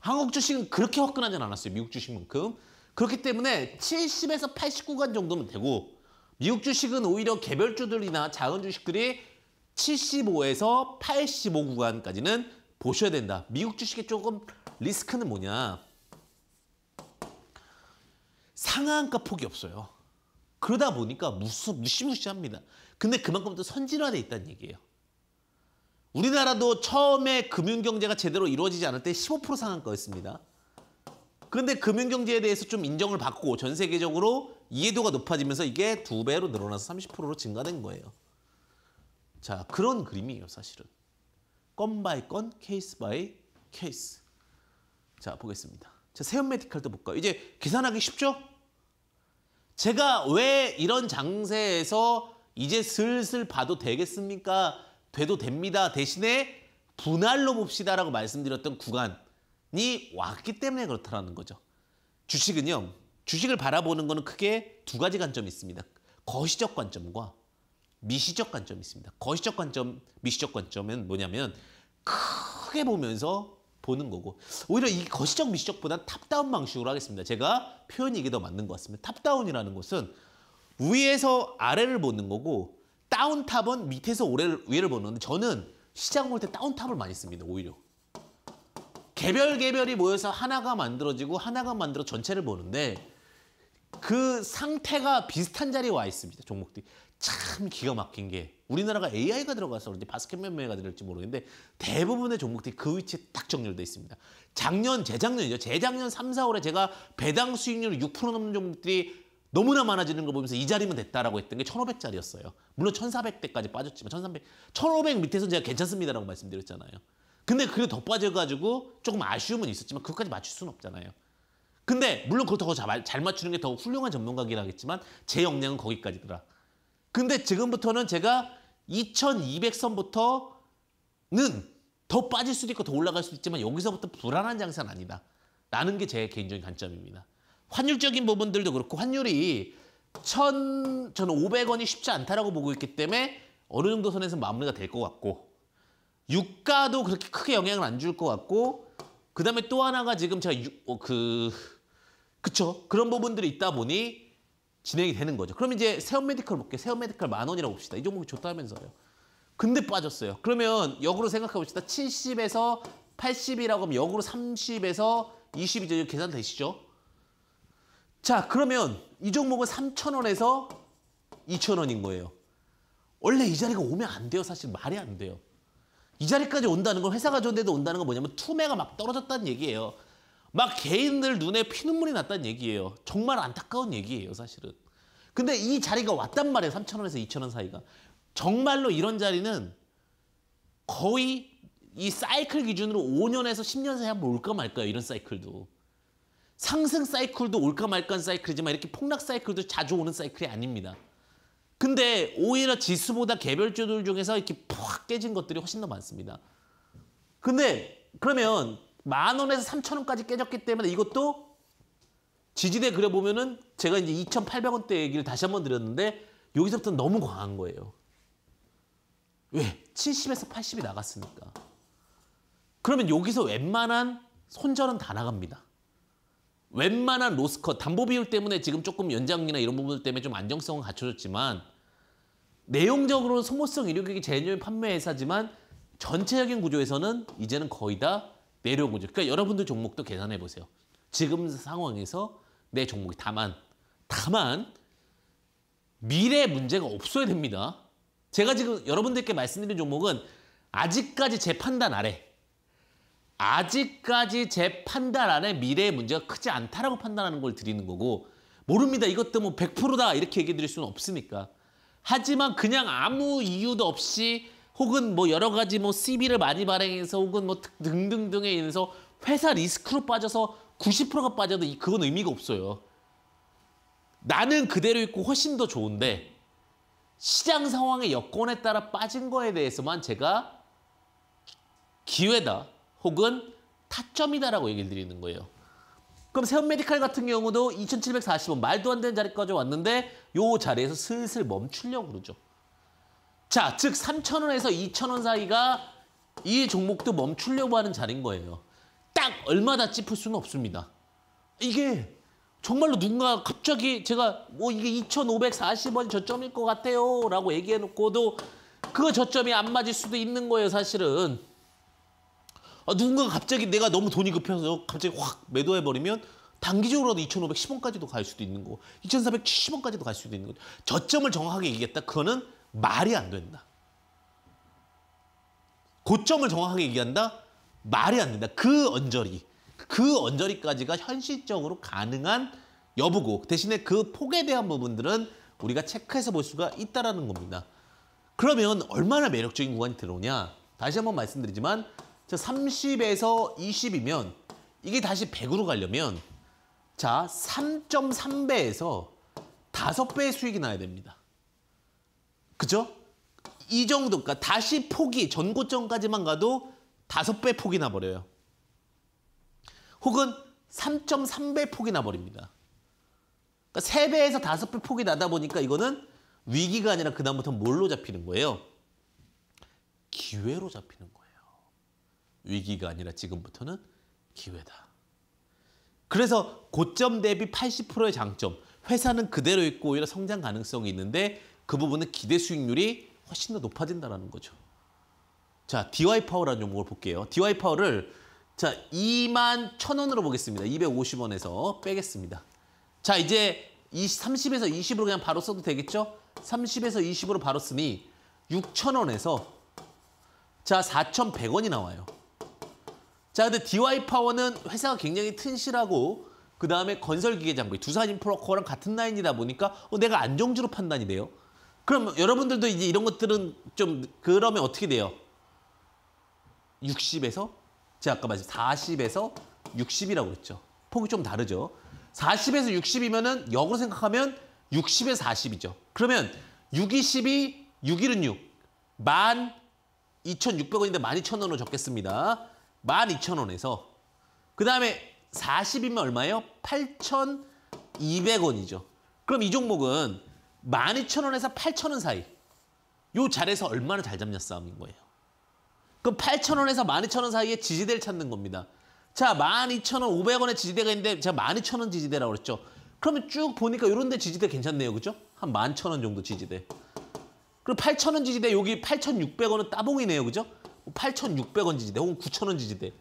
한국 주식은 그렇게 화끈하진 않았어요. 미국 주식만큼. 그렇기 때문에 70에서 89간 정도면 되고 미국 주식은 오히려 개별주들이나 작은 주식들이 75에서 85 구간까지는 보셔야 된다. 미국 주식의 조금 리스크는 뭐냐. 상한가 폭이 없어요. 그러다 보니까 무수, 무시무시합니다. 근데 그만큼 또 선진화돼 있다는 얘기예요. 우리나라도 처음에 금융경제가 제대로 이루어지지 않을 때 15% 상한가였습니다. 그런데 금융경제에 대해서 좀 인정을 받고 전 세계적으로 이해도가 높아지면서 이게 두 배로 늘어나서 30%로 증가된 거예요. 자, 그런 그림이에요, 사실은. 건 바이 건, 케이스 바이 케이스. 자, 보겠습니다. 자, 세운 메디칼도 볼까요? 이제 계산하기 쉽죠? 제가 왜 이런 장세에서 이제 슬슬 봐도 되겠습니까? 돼도 됩니다. 대신에 분할로 봅시다라고 말씀드렸던 구간이 왔기 때문에 그렇다는 거죠. 주식은요. 주식을 바라보는 거는 크게 두 가지 관점이 있습니다. 거시적 관점과 미시적 관점이 있습니다. 거시적 관점, 미시적 관점은 뭐냐면 크게 보면서 보는 거고 오히려 이 거시적 미시적보다 탑다운 방식으로 하겠습니다. 제가 표현이 이게 더 맞는 것 같습니다. 탑다운이라는 것은 위에서 아래를 보는 거고 다운탑은 밑에서 오래를, 위를 보는 건데 저는 시장 볼 때 다운탑을 많이 씁니다. 오히려 개별 개별이 모여서 하나가 만들어지고 하나가 만들어 전체를 보는데 그 상태가 비슷한 자리에 와 있습니다. 종목들이 참 기가 막힌 게 우리나라가 AI가 들어가서 그런지 바스켓 매매가 될지 모르겠는데 대부분의 종목들이 그 위치에 딱 정렬돼 있습니다. 작년, 재작년이죠. 재작년 3, 4월에 제가 배당 수익률 6% 넘는 종목들이 너무나 많아지는 걸 보면서 이 자리면 됐다라고 했던 게 1,500짜리였어요. 물론 1,400대까지 빠졌지만 1,300, 1,500밑에서 제가 괜찮습니다라고 말씀드렸잖아요. 근데 그게 더 빠져가지고 조금 아쉬움은 있었지만 그것까지 맞출 수는 없잖아요. 근데 물론 그걸 렇더잘 맞추는 게 더 훌륭한 전문가긴 하겠지만 제 역량은 거기까지더라. 근데 지금부터는 제가 2200선부터는 더 빠질 수도 있고 더 올라갈 수도 있지만 여기서부터 불안한 장사는 아니다. 라는 게 제 개인적인 관점입니다. 환율적인 부분들도 그렇고 환율이 천 저는 500원이 쉽지 않다라고 보고 있기 때문에 어느 정도 선에서 마무리가 될 것 같고 유가도 그렇게 크게 영향을 안 줄 것 같고 그다음에 또 하나가 지금 제가 유, 어, 그 그쵸 그런 부분들이 있다 보니 진행이 되는 거죠. 그럼 이제 세원 메디컬 볼게요. 세원 메디컬 만 원이라고 봅시다. 이 종목이 좋다면서요. 근데 빠졌어요. 그러면 역으로 생각해 봅시다. 70에서 80이라고 하면 역으로 30에서 20이죠. 계산 되시죠? 자, 그러면 이 종목은 3,000원에서 2,000원인 거예요. 원래 이 자리가 오면 안 돼요. 사실 말이 안 돼요. 이 자리까지 온다는 건 회사가 좋은데도 온다는 건 뭐냐면 투매가 막 떨어졌다는 얘기예요. 막 개인들 눈에 피눈물이 났다는 얘기예요. 정말 안타까운 얘기예요, 사실은. 근데 이 자리가 왔단 말이에요. 3천원에서 2천원 사이가. 정말로 이런 자리는 거의 이 사이클 기준으로 5년에서 10년 사이에 한번 올까 말까요. 이런 사이클도. 상승 사이클도 올까 말까 한 사이클이지만 이렇게 폭락 사이클도 자주 오는 사이클이 아닙니다. 근데 오히려 지수보다 개별주들 중에서 이렇게 푹 깨진 것들이 훨씬 더 많습니다. 근데 그러면 만 원에서 삼천 원까지 깨졌기 때문에 이것도 지지대 그려보면은 제가 이제 이천팔백 원대 얘기를 다시 한번 드렸는데 여기서부터 너무 과한 거예요. 왜? 7 0에서8 0이 나갔으니까. 그러면 여기서 웬만한 손절은 다 나갑니다. 웬만한 로스컷, 담보 비율 때문에 지금 조금 연장이나 이런 부분들 때문에 좀 안정성은 갖춰졌지만 내용적으로는 소모성 의료기기 제조인 판매 회사지만 전체적인 구조에서는 이제는 거의 다 내려온 거죠. 그러니까 여러분들 종목도 계산해 보세요. 지금 상황에서 내 종목이 다만 다만 미래 문제가 없어야 됩니다. 제가 지금 여러분들께 말씀드린 종목은 아직까지 제 판단 아래 아직까지 제 판단 안에 미래의 문제가 크지 않다라고 판단하는 걸 드리는 거고 모릅니다. 이것도 뭐 100%다 이렇게 얘기 드릴 수는 없으니까. 하지만 그냥 아무 이유도 없이 혹은 뭐 여러 가지 뭐 CB를 많이 발행해서 혹은 뭐 등등등에 인해서 회사 리스크로 빠져서 90%가 빠져도 그건 의미가 없어요. 나는 그대로 있고 훨씬 더 좋은데 시장 상황의 여건에 따라 빠진 거에 대해서만 제가 기회다 혹은 타점이다라고 얘기를 드리는 거예요. 그럼 세운 메디칼 같은 경우도 2,740원 말도 안 되는 자리까지 왔는데 요 자리에서 슬슬 멈추려고 그러죠. 자, 즉 3,000원에서 2,000원 사이가 이 종목도 멈추려고 하는 자리인 거예요. 딱 얼마다 짚을 수는 없습니다. 이게 정말로 누군가 갑자기 제가 뭐 이게 2,540원 저점일 것 같아요 라고 얘기해놓고도 그 저점이 안 맞을 수도 있는 거예요 사실은. 아, 어, 누군가 갑자기 내가 너무 돈이 급해서 갑자기 확 매도해버리면 단기적으로도 2,510원까지도 갈 수도 있는 거고 2,470원까지도 갈 수도 있는 거죠. 저점을 정확하게 얘기했다. 그거는 말이 안 된다. 고점을 정확하게 얘기한다? 말이 안 된다. 그 언저리, 그 언저리까지가 현실적으로 가능한 여부고 대신에 그 폭에 대한 부분들은 우리가 체크해서 볼 수가 있다는 겁니다. 그러면 얼마나 매력적인 구간이 들어오냐? 다시 한번 말씀드리지만 저 30에서 20이면 이게 다시 100으로 가려면 자 3.3배에서 5배 의 수익이 나야 됩니다. 그죠? 이 정도, 그러니까 다시 폭이 전고점까지만 가도 다섯 배 폭이 나버려요. 혹은 3.3배 폭이 나버립니다. 그러니까 3배에서 5배 폭이 나다 보니까 이거는 위기가 아니라 그다음부터 뭘로 잡히는 거예요? 기회로 잡히는 거예요. 위기가 아니라 지금부터는 기회다. 그래서 고점 대비 80%의 장점. 회사는 그대로 있고 오히려 성장 가능성이 있는데 그 부분은 기대 수익률이 훨씬 더 높아진다는 거죠. 자, DY 파워라는 종목을 볼게요. DY 파워를 자, 2만 1,000원으로 보겠습니다. 250원에서 빼겠습니다. 자, 이제 20, 30에서 20으로 그냥 바로 써도 되겠죠? 30에서 20으로 바로 쓰니 6,000원에서 자, 4,100원이 나와요. 자, 근데 DY 파워는 회사가 굉장히 튼실하고 그 다음에 건설기계 장비, 두산인프로코랑 같은 라인이다 보니까 어, 내가 안정주로 판단이 돼요. 그럼 여러분들도 이제 이런 것들은 좀 그러면 어떻게 돼요? 60에서 제가 아까 말씀 40에서 60이라고 그랬죠. 폭이 좀 다르죠. 40에서 60이면은 역으로 생각하면 6 0에 40이죠. 그러면 6이 12, 6일은 6. 1 2,600원인데 12,000원으로 적겠습니다. 12,000원에서 그다음에 40이면 얼마예요? 8,200원이죠. 그럼 이 종목은 12,000원에서 8,000원 사이 요 자리에서 얼마나 잘 잡냐 싸움인 거예요. 그럼 8,000원에서 12,000원 사이에 지지대를 찾는 겁니다. 자, 12,000원, 5 0 0원에 지지대가 있는데 제가 12,000원 지지대라고 그랬죠. 그러면 쭉 보니까 요런데 지지대 괜찮네요. 그죠? 한 11,000원 정도 지지대. 그리고 8,000원 지지대 여기 8,600원은 따봉이네요. 그죠? 8,600원 지지대 혹은 9,000원 지지대.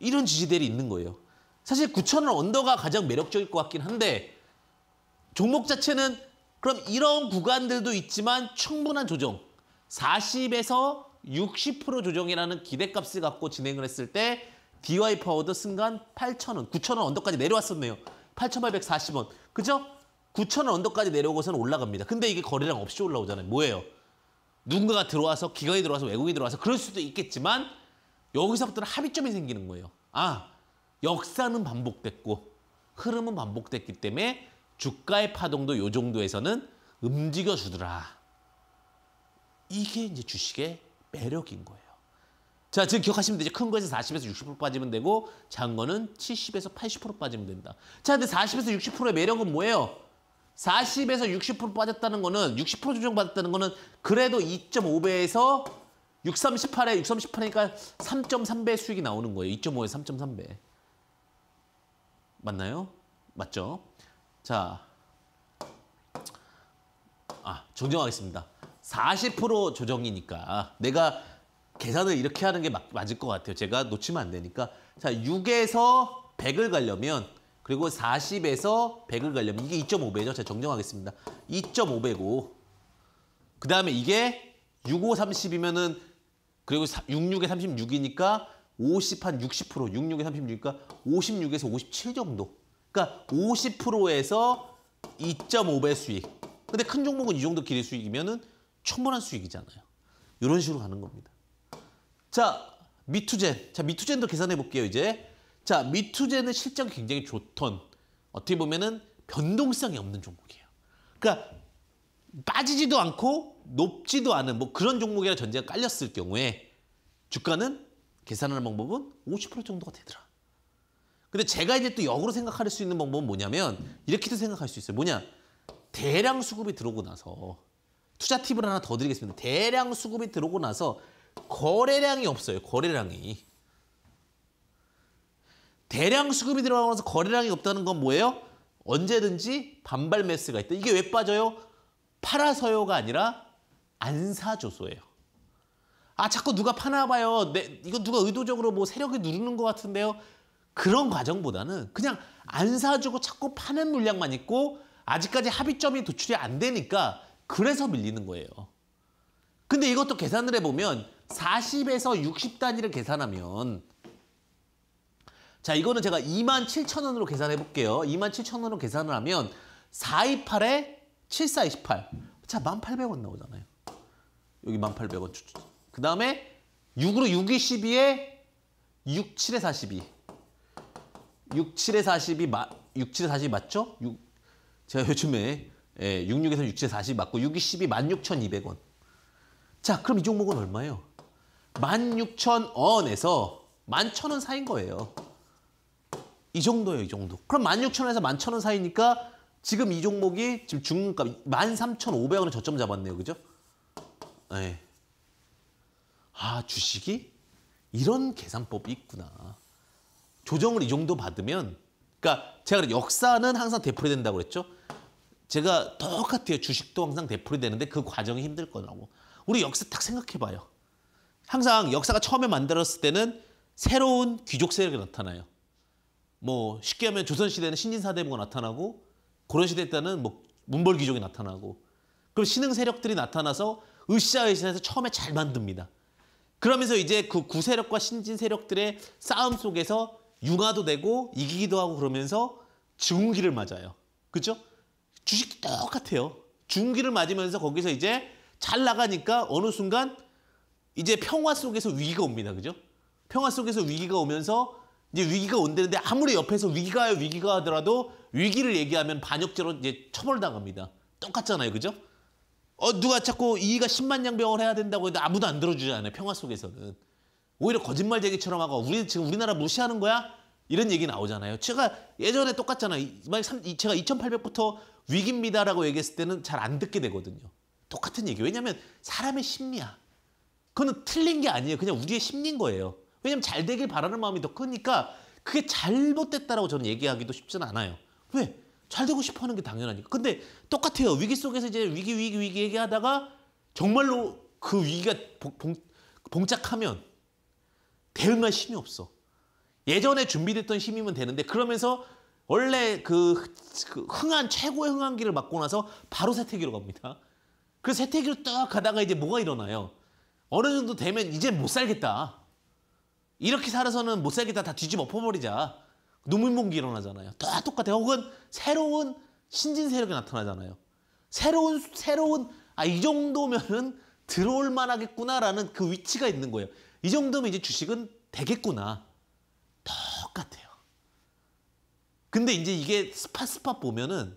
이런 지지대를 있는 거예요. 사실 9,000원 언더가 가장 매력적일 것 같긴 한데 종목 자체는 그럼 이런 구간들도 있지만 충분한 조정, 40에서 60% 조정이라는 기대값을 갖고 진행을 했을 때 DY 파워드 순간 8,000원, 9,000원 언덕까지 내려왔었네요. 8,840원. 그죠? 9,000원 언덕까지 내려오고서는 올라갑니다. 근데 이게 거래량 없이 올라오잖아요. 뭐예요? 누군가가 들어와서 기관이 들어와서 외국이 들어와서 그럴 수도 있겠지만 여기서부터는 합의점이 생기는 거예요. 아, 역사는 반복됐고 흐름은 반복됐기 때문에 주가의 파동도 요 정도에서는 움직여 주더라. 이게 이제 주식의 매력인 거예요. 자, 지금 기억하시면 되죠. 큰 거에서 40에서 60% 빠지면 되고 작은 거는 70에서 80% 빠지면 된다 자, 근데 40에서 60%의 매력은 뭐예요? 40에서 60% 빠졌다는 거는 60% 조정받았다는 거는 그래도 2.5배에서 638에 638이니까 3.3배 수익이 나오는 거예요. 2.5에서 3.3배. 맞나요? 맞죠? 자, 아, 정정하겠습니다. 40% 조정이니까 내가 계산을 이렇게 하는 게 맞, 맞을 것 같아요. 제가 놓치면 안 되니까. 자, 6에서 100을 가려면 그리고 40에서 100을 가려면 이게 2.5배죠. 제가 정정하겠습니다. 2.5배고 그다음에 이게 65, 30이면은 그리고 66에 36이니까 50 한 60%, 66에 36이니까 56에서 57 정도. 그러니까 50%에서 2.5배 수익. 근데 큰 종목은 이 정도 길이 수익이면은 충분한 수익이잖아요. 이런 식으로 가는 겁니다. 자, 미투젠. 자, 미투젠도 계산해 볼게요, 이제. 자, 미투젠은 실적이 굉장히 좋던 어떻게 보면은 변동성이 없는 종목이에요. 그러니까 빠지지도 않고 높지도 않은 뭐 그런 종목이라 전제가 깔렸을 경우에 주가는 계산하는 방법은 50% 정도가 되더라. 근데 제가 이제 또 역으로 생각할 수 있는 방법은 뭐냐면 이렇게도 생각할 수 있어요. 뭐냐? 대량 수급이 들어오고 나서 투자 팁을 하나 더 드리겠습니다. 대량 수급이 들어오고 나서 거래량이 없어요. 거래량이. 대량 수급이 들어가고 나서 거래량이 없다는 건 뭐예요? 언제든지 반발 매스가 있다. 이게 왜 빠져요? 팔아서요가 아니라 안 사줘서예요. 아 자꾸 누가 파나 봐요. 내, 이거 누가 의도적으로 뭐 세력이 누르는 것 같은데요. 그런 과정보다는 그냥 안 사주고 자꾸 파는 물량만 있고 아직까지 합의점이 도출이 안 되니까 그래서 밀리는 거예요. 근데 이것도 계산을 해보면 40에서 60 단위를 계산하면 자 이거는 제가 2만 7천 원으로 계산해 볼게요. 2만 7천 원으로 계산을 하면 428에 7428. 자 1,800원 나오잖아요. 여기 1,800원. 그 다음에 6으로 6이 12에 6, 7에 42. 6, 7에 40이 마, 6, 7에 4 0 맞죠? 6, 제가 요즘에 예, 66에서 6, 7에 4 0 맞고 6, 20이 16,200원. 자, 그럼 이 종목은 얼마예요? 16,000원에서 11,000원 사인 거예요. 이 정도예요, 이 정도. 그럼 16,000원에서 11,000원 사이니까 지금 이 종목이 지금 중간 13,500원을 저점 잡았네요. 그죠? 예. 아, 주식이 이런 계산법이 있구나. 조정을 이 정도 받으면 그러니까 제가 역사는 항상 되풀이 된다고 그랬죠. 제가 똑같아요. 주식도 항상 되풀이 되는데 그 과정이 힘들 거라고. 우리 역사 딱 생각해봐요. 항상 역사가 처음에 만들었을 때는 새로운 귀족 세력이 나타나요. 뭐 쉽게 하면 조선시대는 신진사대부가 나타나고 고려시대 때는 뭐 문벌 귀족이 나타나고 그럼 신흥 세력들이 나타나서 으쌰으쌰해서 처음에 잘 만듭니다. 그러면서 이제 그 구세력과 신진 세력들의 싸움 속에서 융화도 되고 이기기도 하고 그러면서 증기를 맞아요. 그렇죠? 주식도 똑같아요. 증기를 맞으면서 거기서 이제 잘 나가니까 어느 순간 이제 평화 속에서 위기가 옵니다. 그죠? 평화 속에서 위기가 오면서 이제 위기가 온다는데 아무리 옆에서 위기가 위기가 하더라도 위기를 얘기하면 반역죄로 이제 처벌당합니다. 똑같잖아요. 그죠? 어 누가 자꾸 이가 10만 냥 병을 해야 된다고 해도 아무도 안 들어주잖아요. 평화 속에서는. 오히려 거짓말쟁이처럼 하고 우리 지금 우리나라 무시하는 거야? 이런 얘기 나오잖아요. 제가 예전에 똑같잖아요. 만약 제가 2,800부터 위기입니다라고 얘기했을 때는 잘 안 듣게 되거든요. 똑같은 얘기. 왜냐하면 사람의 심리야. 그거는 틀린 게 아니에요. 그냥 우리의 심리인 거예요. 왜냐면 잘 되길 바라는 마음이 더 크니까 그게 잘못됐다라고 저는 얘기하기도 쉽지는 않아요. 왜? 잘 되고 싶어 하는 게 당연하니까. 근데 똑같아요. 위기 속에서 이제 위기, 위기, 위기 얘기하다가 정말로 그 위기가 봉, 봉, 봉착하면 대응할 힘이 없어. 예전에 준비됐던 힘이면 되는데 그러면서 원래 그, 그 흥한 최고의 흥한기를 맞고 나서 바로 세태기로 갑니다. 그 세태기로 딱 가다가 이제 뭐가 일어나요? 어느 정도 되면 이제 못 살겠다. 이렇게 살아서는 못 살겠다 다 뒤집어 퍼버리자눈물봉기 일어나잖아요. 다 똑같아요. 혹은 새로운 신진 세력이 나타나잖아요. 새로운 새로운 아 이 정도면은 들어올 만하겠구나라는 그 위치가 있는 거예요. 이 정도면 이제 주식은 되겠구나. 똑같아요. 근데 이제 이게 스팟스팟 보면은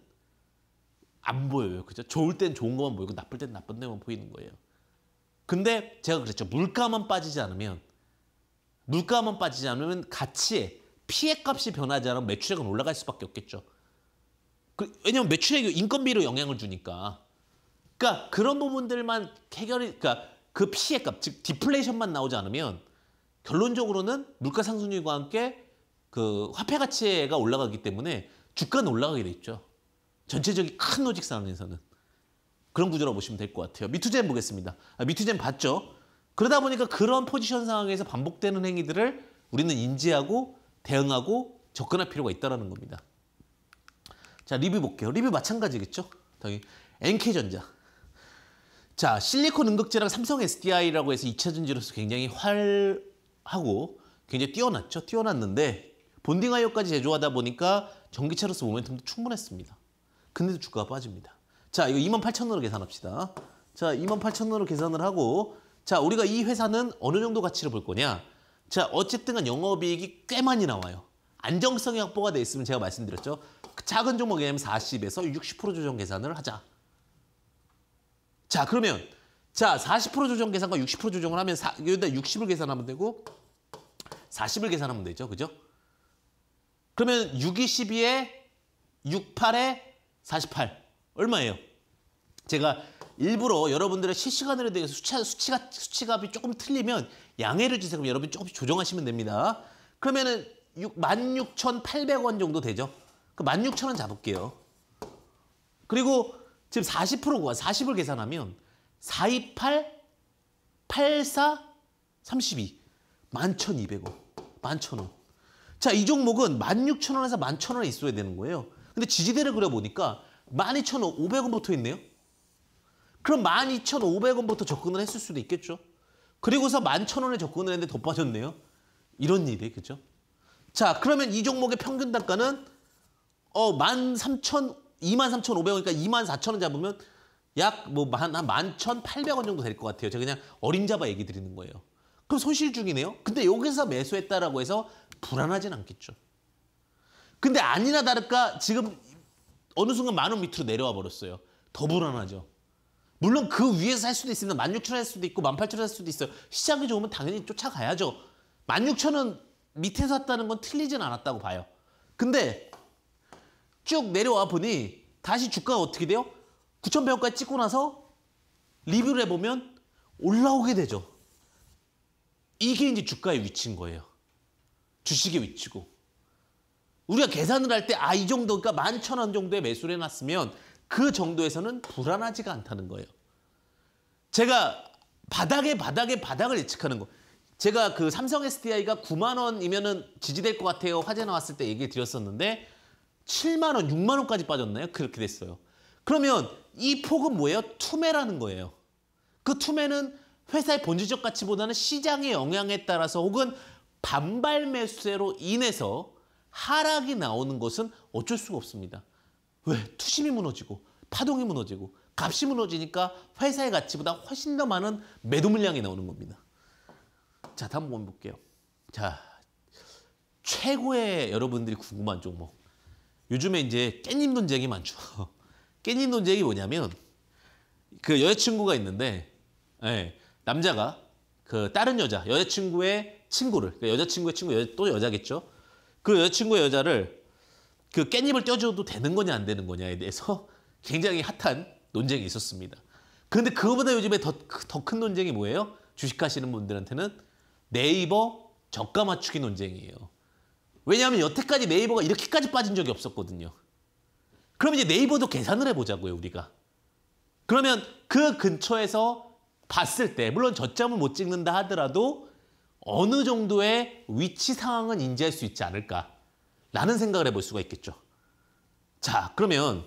안 보여요. 그죠? 좋을 땐 좋은 것만 보이고 나쁠 땐 나쁜 데만 보이는 거예요. 근데 제가 그랬죠. 물가만 빠지지 않으면 물가만 빠지지 않으면 가치 피해값이 변하지 않으면 매출액은 올라갈 수밖에 없겠죠. 그, 왜냐면 매출액이 인건비로 영향을 주니까. 그러니까 그런 부분들만 해결이 그러니까 그 피해값, 즉 디플레이션만 나오지 않으면 결론적으로는 물가 상승률과 함께 그 화폐 가치가 올라가기 때문에 주가는 올라가게 돼 있죠. 전체적인 큰 오직 상황에서는 그런 구조라고 보시면 될 것 같아요. 미투젠 보겠습니다. 아, 미투젠 봤죠? 그러다 보니까 그런 포지션 상황에서 반복되는 행위들을 우리는 인지하고 대응하고 접근할 필요가 있다는 라 겁니다. 자, 리뷰 볼게요. 리뷰 마찬가지겠죠? 당연히 NK전자. 자, 실리콘 음극재랑 삼성 SDI라고 해서 2차 전지로서 굉장히 활하고 굉장히 뛰어났죠. 뛰어났는데 본딩 하이어까지 제조하다 보니까 전기차로서 모멘텀도 충분했습니다. 근데도 주가가 빠집니다. 자, 이거 28,000원으로 계산합시다. 자, 28,000원으로 계산을 하고 자, 우리가 이 회사는 어느 정도 가치를 볼 거냐? 자, 어쨌든 간 영업이익이 꽤 많이 나와요. 안정성이 확보가 돼 있으면 제가 말씀드렸죠. 작은 종목이냐면 40에서 60% 조정 계산을 하자. 자, 그러면 자, 40% 조정 계산과 60% 조정을 하면 사, 여기다 60을 계산하면 되고 40을 계산하면 되죠. 그죠? 그러면 6이 12에 6, 8에 48. 얼마예요? 제가 일부러 여러분들의 실시간으로 대해서 수치, 수치가, 수치값이 조금 틀리면 양해를 주세요. 그럼 여러분 조금씩 조정하시면 됩니다. 그러면은 6, 16,800원 정도 되죠. 그 16,000원 잡을게요. 그리고 지금 40% 구하, 40을 계산하면 428, 84, 32. 11,200원. 11,000원. 자, 이 종목은 16,000원에서 11,000원에 있어야 되는 거예요. 근데 지지대를 그려보니까 12,500원 붙어 있네요. 그럼 12,500원부터 접근을 했을 수도 있겠죠. 그리고서 11,000원에 접근을 했는데 더 빠졌네요. 이런 일이 그죠? 자, 그러면 이 종목의 평균 단가는 어, 13,000 23,500원이니까 24,000원 잡으면 약 뭐한 11,800원 정도 될 것 같아요. 제가 그냥 어림잡아 얘기 드리는 거예요. 그럼 손실 중이네요. 근데 여기서 매수했다라고 해서 불안하진 않겠죠. 근데 아니나 다를까 지금 어느 순간 만원 밑으로 내려와 버렸어요. 더 불안하죠. 물론 그 위에서 할 수도 있습니다. 16,000원 할 수도 있고 18,000원 할 수도 있어요. 시장이 좋으면 당연히 쫓아가야죠. 16,000원 밑에서 샀다는 건 틀리진 않았다고 봐요. 근데 쭉 내려와 보니 다시 주가가 어떻게 돼요? 9,100원까지 찍고 나서 리뷰를 해보면 올라오게 되죠. 이게 이제 주가의 위치인 거예요. 주식의 위치고. 우리가 계산을 할 때 아 이 정도 그러니까 11,000원 정도에 매수를 해놨으면 그 정도에서는 불안하지가 않다는 거예요. 제가 바닥에 바닥에 바닥을 예측하는 거. 제가 그 삼성 SDI가 9만 원이면은 지지될 것 같아요. 화제 나왔을 때 얘기 드렸었는데 7만 원, 6만 원까지 빠졌나요? 그렇게 됐어요. 그러면 이 폭은 뭐예요? 투매라는 거예요. 그 투매는 회사의 본질적 가치보다는 시장의 영향에 따라서 혹은 반발 매수세로 인해서 하락이 나오는 것은 어쩔 수가 없습니다. 왜? 투심이 무너지고 파동이 무너지고 값이 무너지니까 회사의 가치보다 훨씬 더 많은 매도 물량이 나오는 겁니다. 자, 다음 한번 볼게요. 자, 최고의 여러분들이 궁금한 종목. 요즘에 이제 깻잎 논쟁이 많죠. 깻잎 논쟁이 뭐냐면 그 여자친구가 있는데 예, 남자가 그 다른 여자, 여자친구의 친구를 그러니까 여자친구의 친구 또 여자겠죠. 그 여자친구의 여자를 그 깻잎을 떼줘도 되는 거냐 안 되는 거냐에 대해서 굉장히 핫한 논쟁이 있었습니다. 그런데 그거보다 요즘에 더 큰 논쟁이 뭐예요? 주식하시는 분들한테는 네이버 저가 맞추기 논쟁이에요. 왜냐하면 여태까지 네이버가 이렇게까지 빠진 적이 없었거든요. 그럼 이제 네이버도 계산을 해보자고요, 우리가. 그러면 그 근처에서 봤을 때, 물론 저점을 못 찍는다 하더라도 어느 정도의 위치 상황은 인지할 수 있지 않을까라는 생각을 해볼 수가 있겠죠. 자, 그러면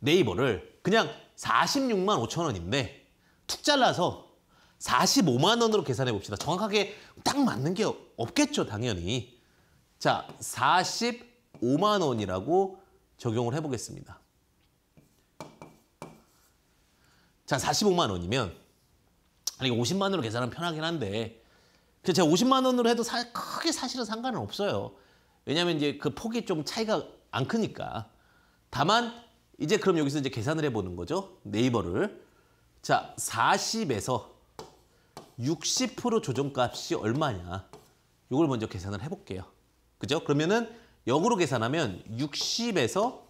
네이버를 그냥 46만 5천 원인데 툭 잘라서 45만 원으로 계산해 봅시다. 정확하게 딱 맞는 게 없겠죠, 당연히. 자, 45만 원이라고 적용을 해보겠습니다. 자, 45만 원이면 아니 50만 원으로 계산하면 편하긴 한데 그 제가 50만 원으로 해도 사, 크게 사실은 상관은 없어요. 왜냐하면 이제 그 폭이 좀 차이가 안 크니까. 다만 이제 그럼 여기서 이제 계산을 해보는 거죠. 네이버를. 자, 40에서 60% 조정값이 얼마냐. 이걸 먼저 계산을 해볼게요. 그죠? 그러면은 역으로 계산하면 60에서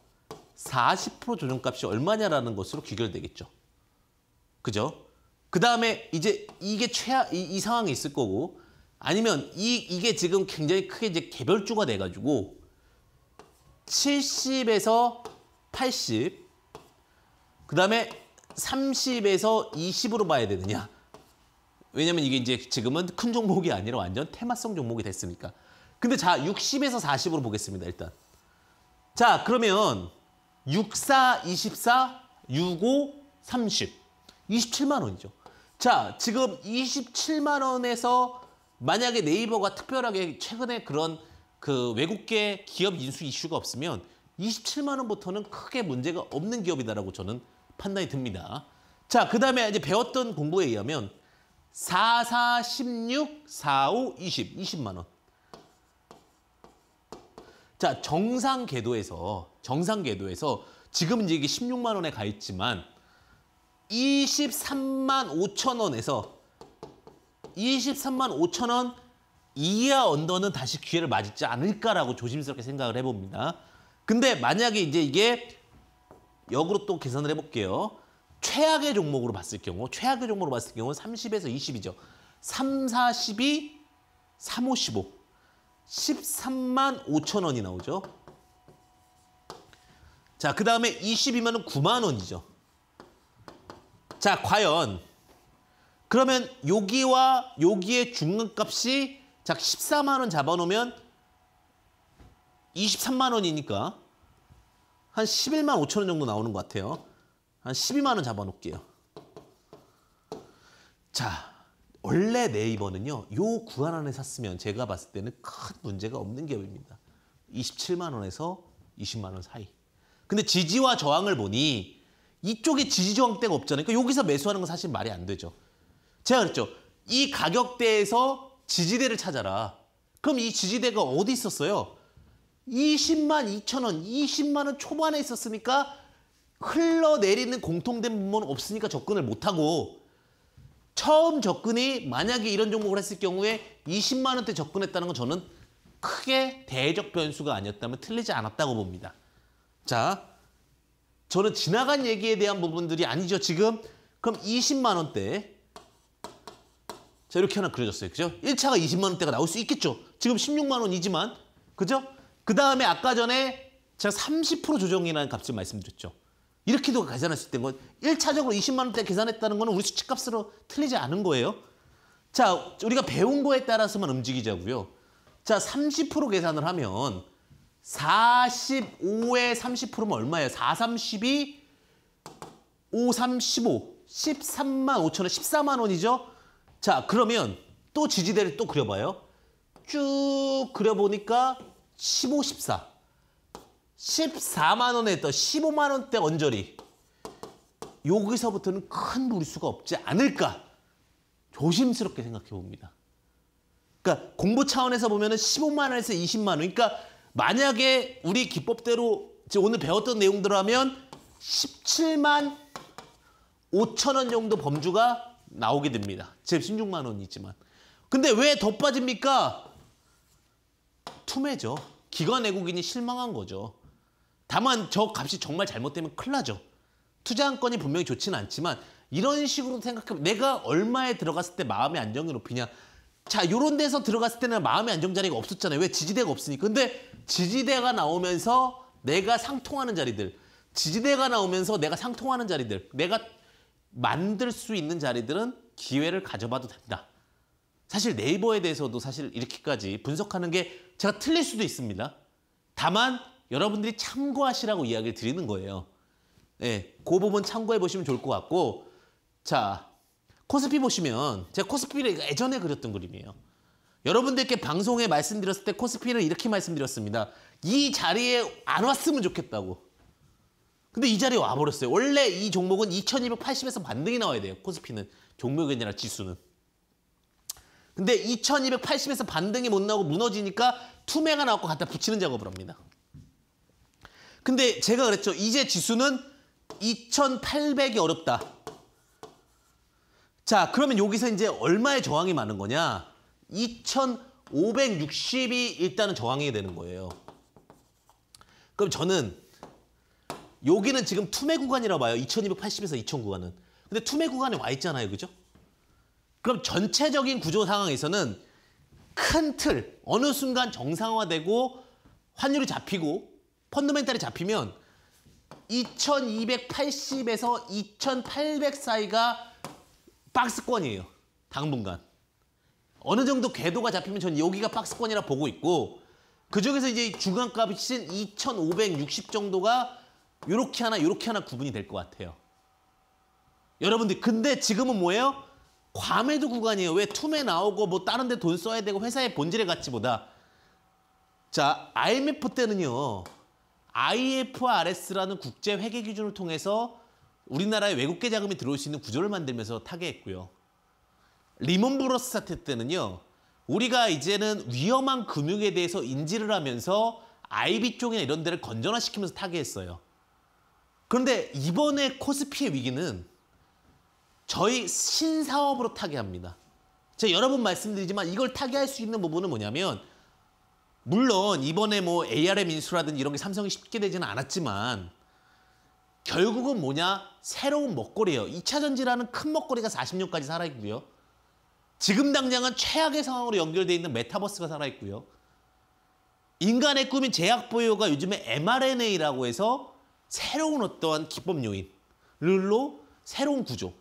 40% 조정값이 얼마냐라는 것으로 귀결되겠죠. 그죠? 그 다음에 이제 이게 최하 이, 이, 상황이 있을 거고 아니면 이 이게 지금 굉장히 크게 이제 개별주가 돼 가지고 70에서 80 그다음에 30에서 20으로 봐야 되느냐? 왜냐면 이게 이제 지금은 큰 종목이 아니라 완전 테마성 종목이 됐으니까. 근데 자, 60에서 40으로 보겠습니다, 일단. 자, 그러면 64, 24, 65, 30. 27만 원이죠. 자, 지금 27만 원에서 만약에 네이버가 특별하게 최근에 그런 그 외국계 기업 인수 이슈가 없으면 27만 원부터는 크게 문제가 없는 기업이다라고 저는 판단이 듭니다. 자, 그다음에 이제 배웠던 공부에 의하면 44, 16, 45, 20, 20만 원. 자, 정상 궤도에서 정상 궤도에서 지금 이제 이게 16만 원에 가 있지만 23만 5천 원에서 23만 5천 원 이하 언더는 다시 기회를 맞지 않을까라고 조심스럽게 생각을 해봅니다. 근데 만약에 이제 이게 역으로 또 계산을 해볼게요. 최악의 종목으로 봤을 경우, 최악의 종목으로 봤을 경우 30에서 20이죠. 3, 4, 12, 3, 5, 15. 13만 5천 원이 나오죠. 자, 그 다음에 22만 원 9만 원이죠. 자, 과연 그러면 여기와 여기의 중간값이 자 14만 원 잡아놓으면 23만 원이니까 한 11만 5천 원 정도 나오는 것 같아요. 한 12만 원 잡아놓을게요. 자, 원래 네이버는요. 요 구간 안에 샀으면 제가 봤을 때는 큰 문제가 없는 기업입니다. 27만 원에서 20만 원 사이. 근데 지지와 저항을 보니 이쪽에 지지 저항대가 없잖아요. 그러니까 여기서 매수하는 건 사실 말이 안 되죠. 제가 그랬죠. 이 가격대에서 지지대를 찾아라. 그럼 이 지지대가 어디 있었어요? 20만 2천 원, 20만 원 초반에 있었으니까 흘러내리는 공통된 부분은 없으니까 접근을 못하고 처음 접근이 만약에 이런 종목을 했을 경우에 20만 원대 접근했다는 건 저는 크게 대적 변수가 아니었다면 틀리지 않았다고 봅니다. 자, 저는 지나간 얘기에 대한 부분들이 아니죠. 지금 그럼 20만 원대 자 이렇게 하나 그려졌어요. 그죠? 1차가 20만 원대가 나올 수 있겠죠. 지금 16만 원이지만 그죠? 그 다음에 아까 전에 제가 30% 조정이라는 값을 말씀드렸죠. 이렇게도 계산했을 때건 일차적으로 20만 원대 계산했다는 거는 우리 수치값으로 틀리지 않은 거예요. 자, 우리가 배운 거에 따라서만 움직이자고요. 자, 30% 계산을 하면 45에 30%면 얼마예요? 4, 32, 5, 3, 5 13만 5천 원, 14만 원이죠? 자, 그러면 또 지지대를 또 그려봐요. 쭉 그려보니까 15, 14. 14만 원에 또 15만 원대 언저리 여기서부터는 큰 무리수가 없지 않을까 조심스럽게 생각해 봅니다. 그러니까 공부 차원에서 보면 은 15만 원에서 20만 원 그러니까 만약에 우리 기법대로 오늘 배웠던 내용들 하면 17만 5천 원 정도 범주가 나오게 됩니다. 제 16만 원이지만. 근데 왜 더 빠집니까? 투매죠. 기관 외국인이 실망한 거죠. 다만 저 값이 정말 잘못되면 큰일 나죠. 투자 한건이 분명히 좋지는 않지만 이런 식으로 생각하면 내가 얼마에 들어갔을 때 마음의 안정이 높이냐 자 요런 데서 들어갔을 때는 마음의 안정 자리가 없었잖아요 왜 지지대가 없으니까 근데 지지대가 나오면서 내가 상통하는 자리들 지지대가 나오면서 내가 상통하는 자리들 내가 만들 수 있는 자리들은 기회를 가져봐도 된다 사실 네이버에 대해서도 사실 이렇게까지 분석하는 게 제가 틀릴 수도 있습니다 다만 여러분들이 참고하시라고 이야기를 드리는 거예요. 예, 그 부분 참고해 보시면 좋을 것 같고 자, 코스피 보시면 제가 코스피를 예전에 그렸던 그림이에요. 여러분들께 방송에 말씀드렸을 때 코스피를 이렇게 말씀드렸습니다. 이 자리에 안 왔으면 좋겠다고. 근데 이 자리에 와버렸어요. 원래 이 종목은 2280에서 반등이 나와야 돼요. 코스피는. 종목이 아니라 지수는. 근데 2280에서 반등이 못 나오고 무너지니까 투매가 나왔고 갖다 붙이는 작업을 합니다. 근데 제가 그랬죠. 이제 지수는 2,800이 어렵다. 자, 그러면 여기서 이제 얼마의 저항이 많은 거냐? 2,560이 일단은 저항이 되는 거예요. 그럼 저는 여기는 지금 투매 구간이라 봐요. 2,280에서 2,000 구간은. 근데 투매 구간에 와 있잖아요. 그죠? 그럼 전체적인 구조 상황에서는 큰 틀, 어느 순간 정상화되고 환율이 잡히고 펀드멘탈이 잡히면 2280에서 2800 사이가 박스권이에요. 당분간. 어느 정도 궤도가 잡히면 전 여기가 박스권이라 보고 있고 그중에서 이제 중간값인 2560 정도가 요렇게 하나 요렇게 하나 구분이 될 것 같아요. 여러분들 근데 지금은 뭐예요? 과매도 구간이에요. 왜 투매 나오고 뭐 다른 데 돈 써야 되고 회사의 본질에 가치보다 자 IMF 때는요. IFRS라는 국제 회계 기준을 통해서 우리나라에 외국계 자금이 들어올 수 있는 구조를 만들면서 타개했고요. 리먼 브러스 사태 때는요. 우리가 이제는 위험한 금융에 대해서 인지를 하면서 IB 쪽이나 이런 데를 건전화시키면서 타개했어요. 그런데 이번에 코스피의 위기는 저희 신사업으로 타개합니다. 제가 여러 번 말씀드리지만 이걸 타개할 수 있는 부분은 뭐냐면 물론 이번에 뭐 ARM 인수라든지 이런 게 삼성이 쉽게 되지는 않았지만 결국은 뭐냐? 새로운 먹거리예요. 2차 전지라는 큰 먹거리가 40년까지 살아있고요. 지금 당장은 최악의 상황으로 연결되어 있는 메타버스가 살아있고요. 인간의 꿈인 제약 보유가 요즘에 mRNA라고 해서 새로운 어떠한 기법 요인을로 새로운 구조.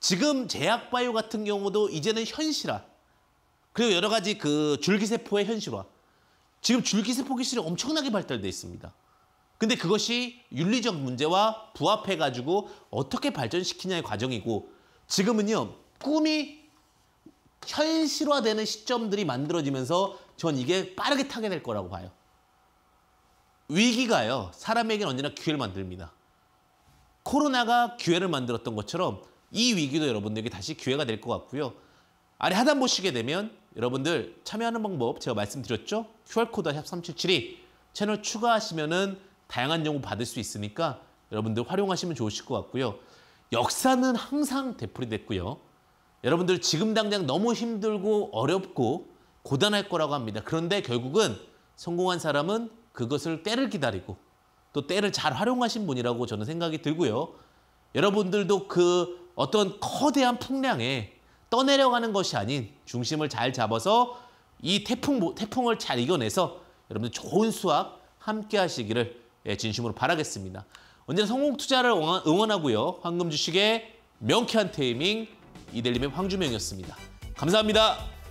지금 제약 바이오 같은 경우도 이제는 현실화. 그리고 여러 가지 그 줄기세포의 현실화. 지금 줄기세포 기술이 엄청나게 발달돼 있습니다. 근데 그것이 윤리적 문제와 부합해 가지고 어떻게 발전시키냐의 과정이고 지금은요 꿈이 현실화되는 시점들이 만들어지면서 전 이게 빠르게 타게 될 거라고 봐요. 위기가요 사람에게는 언제나 기회를 만듭니다. 코로나가 기회를 만들었던 것처럼 이 위기도 여러분들에게 다시 기회가 될 것 같고요. 아래 하단 보시게 되면 여러분들 참여하는 방법 제가 말씀드렸죠? QR코드 샵3772 채널 추가하시면은 다양한 정보 받을 수 있으니까 여러분들 활용하시면 좋으실 것 같고요. 역사는 항상 되풀이 됐고요. 여러분들 지금 당장 너무 힘들고 어렵고 고단할 거라고 합니다. 그런데 결국은 성공한 사람은 그것을 때를 기다리고 또 때를 잘 활용하신 분이라고 저는 생각이 들고요. 여러분들도 그 어떤 거대한 풍량에 떠내려가는 것이 아닌 중심을 잘 잡아서 이 태풍, 태풍을 잘 이겨내서 여러분들 좋은 수학 함께 하시기를 예, 진심으로 바라겠습니다. 언제나 성공 투자를 응원하고요. 황금 주식의 명쾌한 테이밍 이델림의 황주명이었습니다. 감사합니다.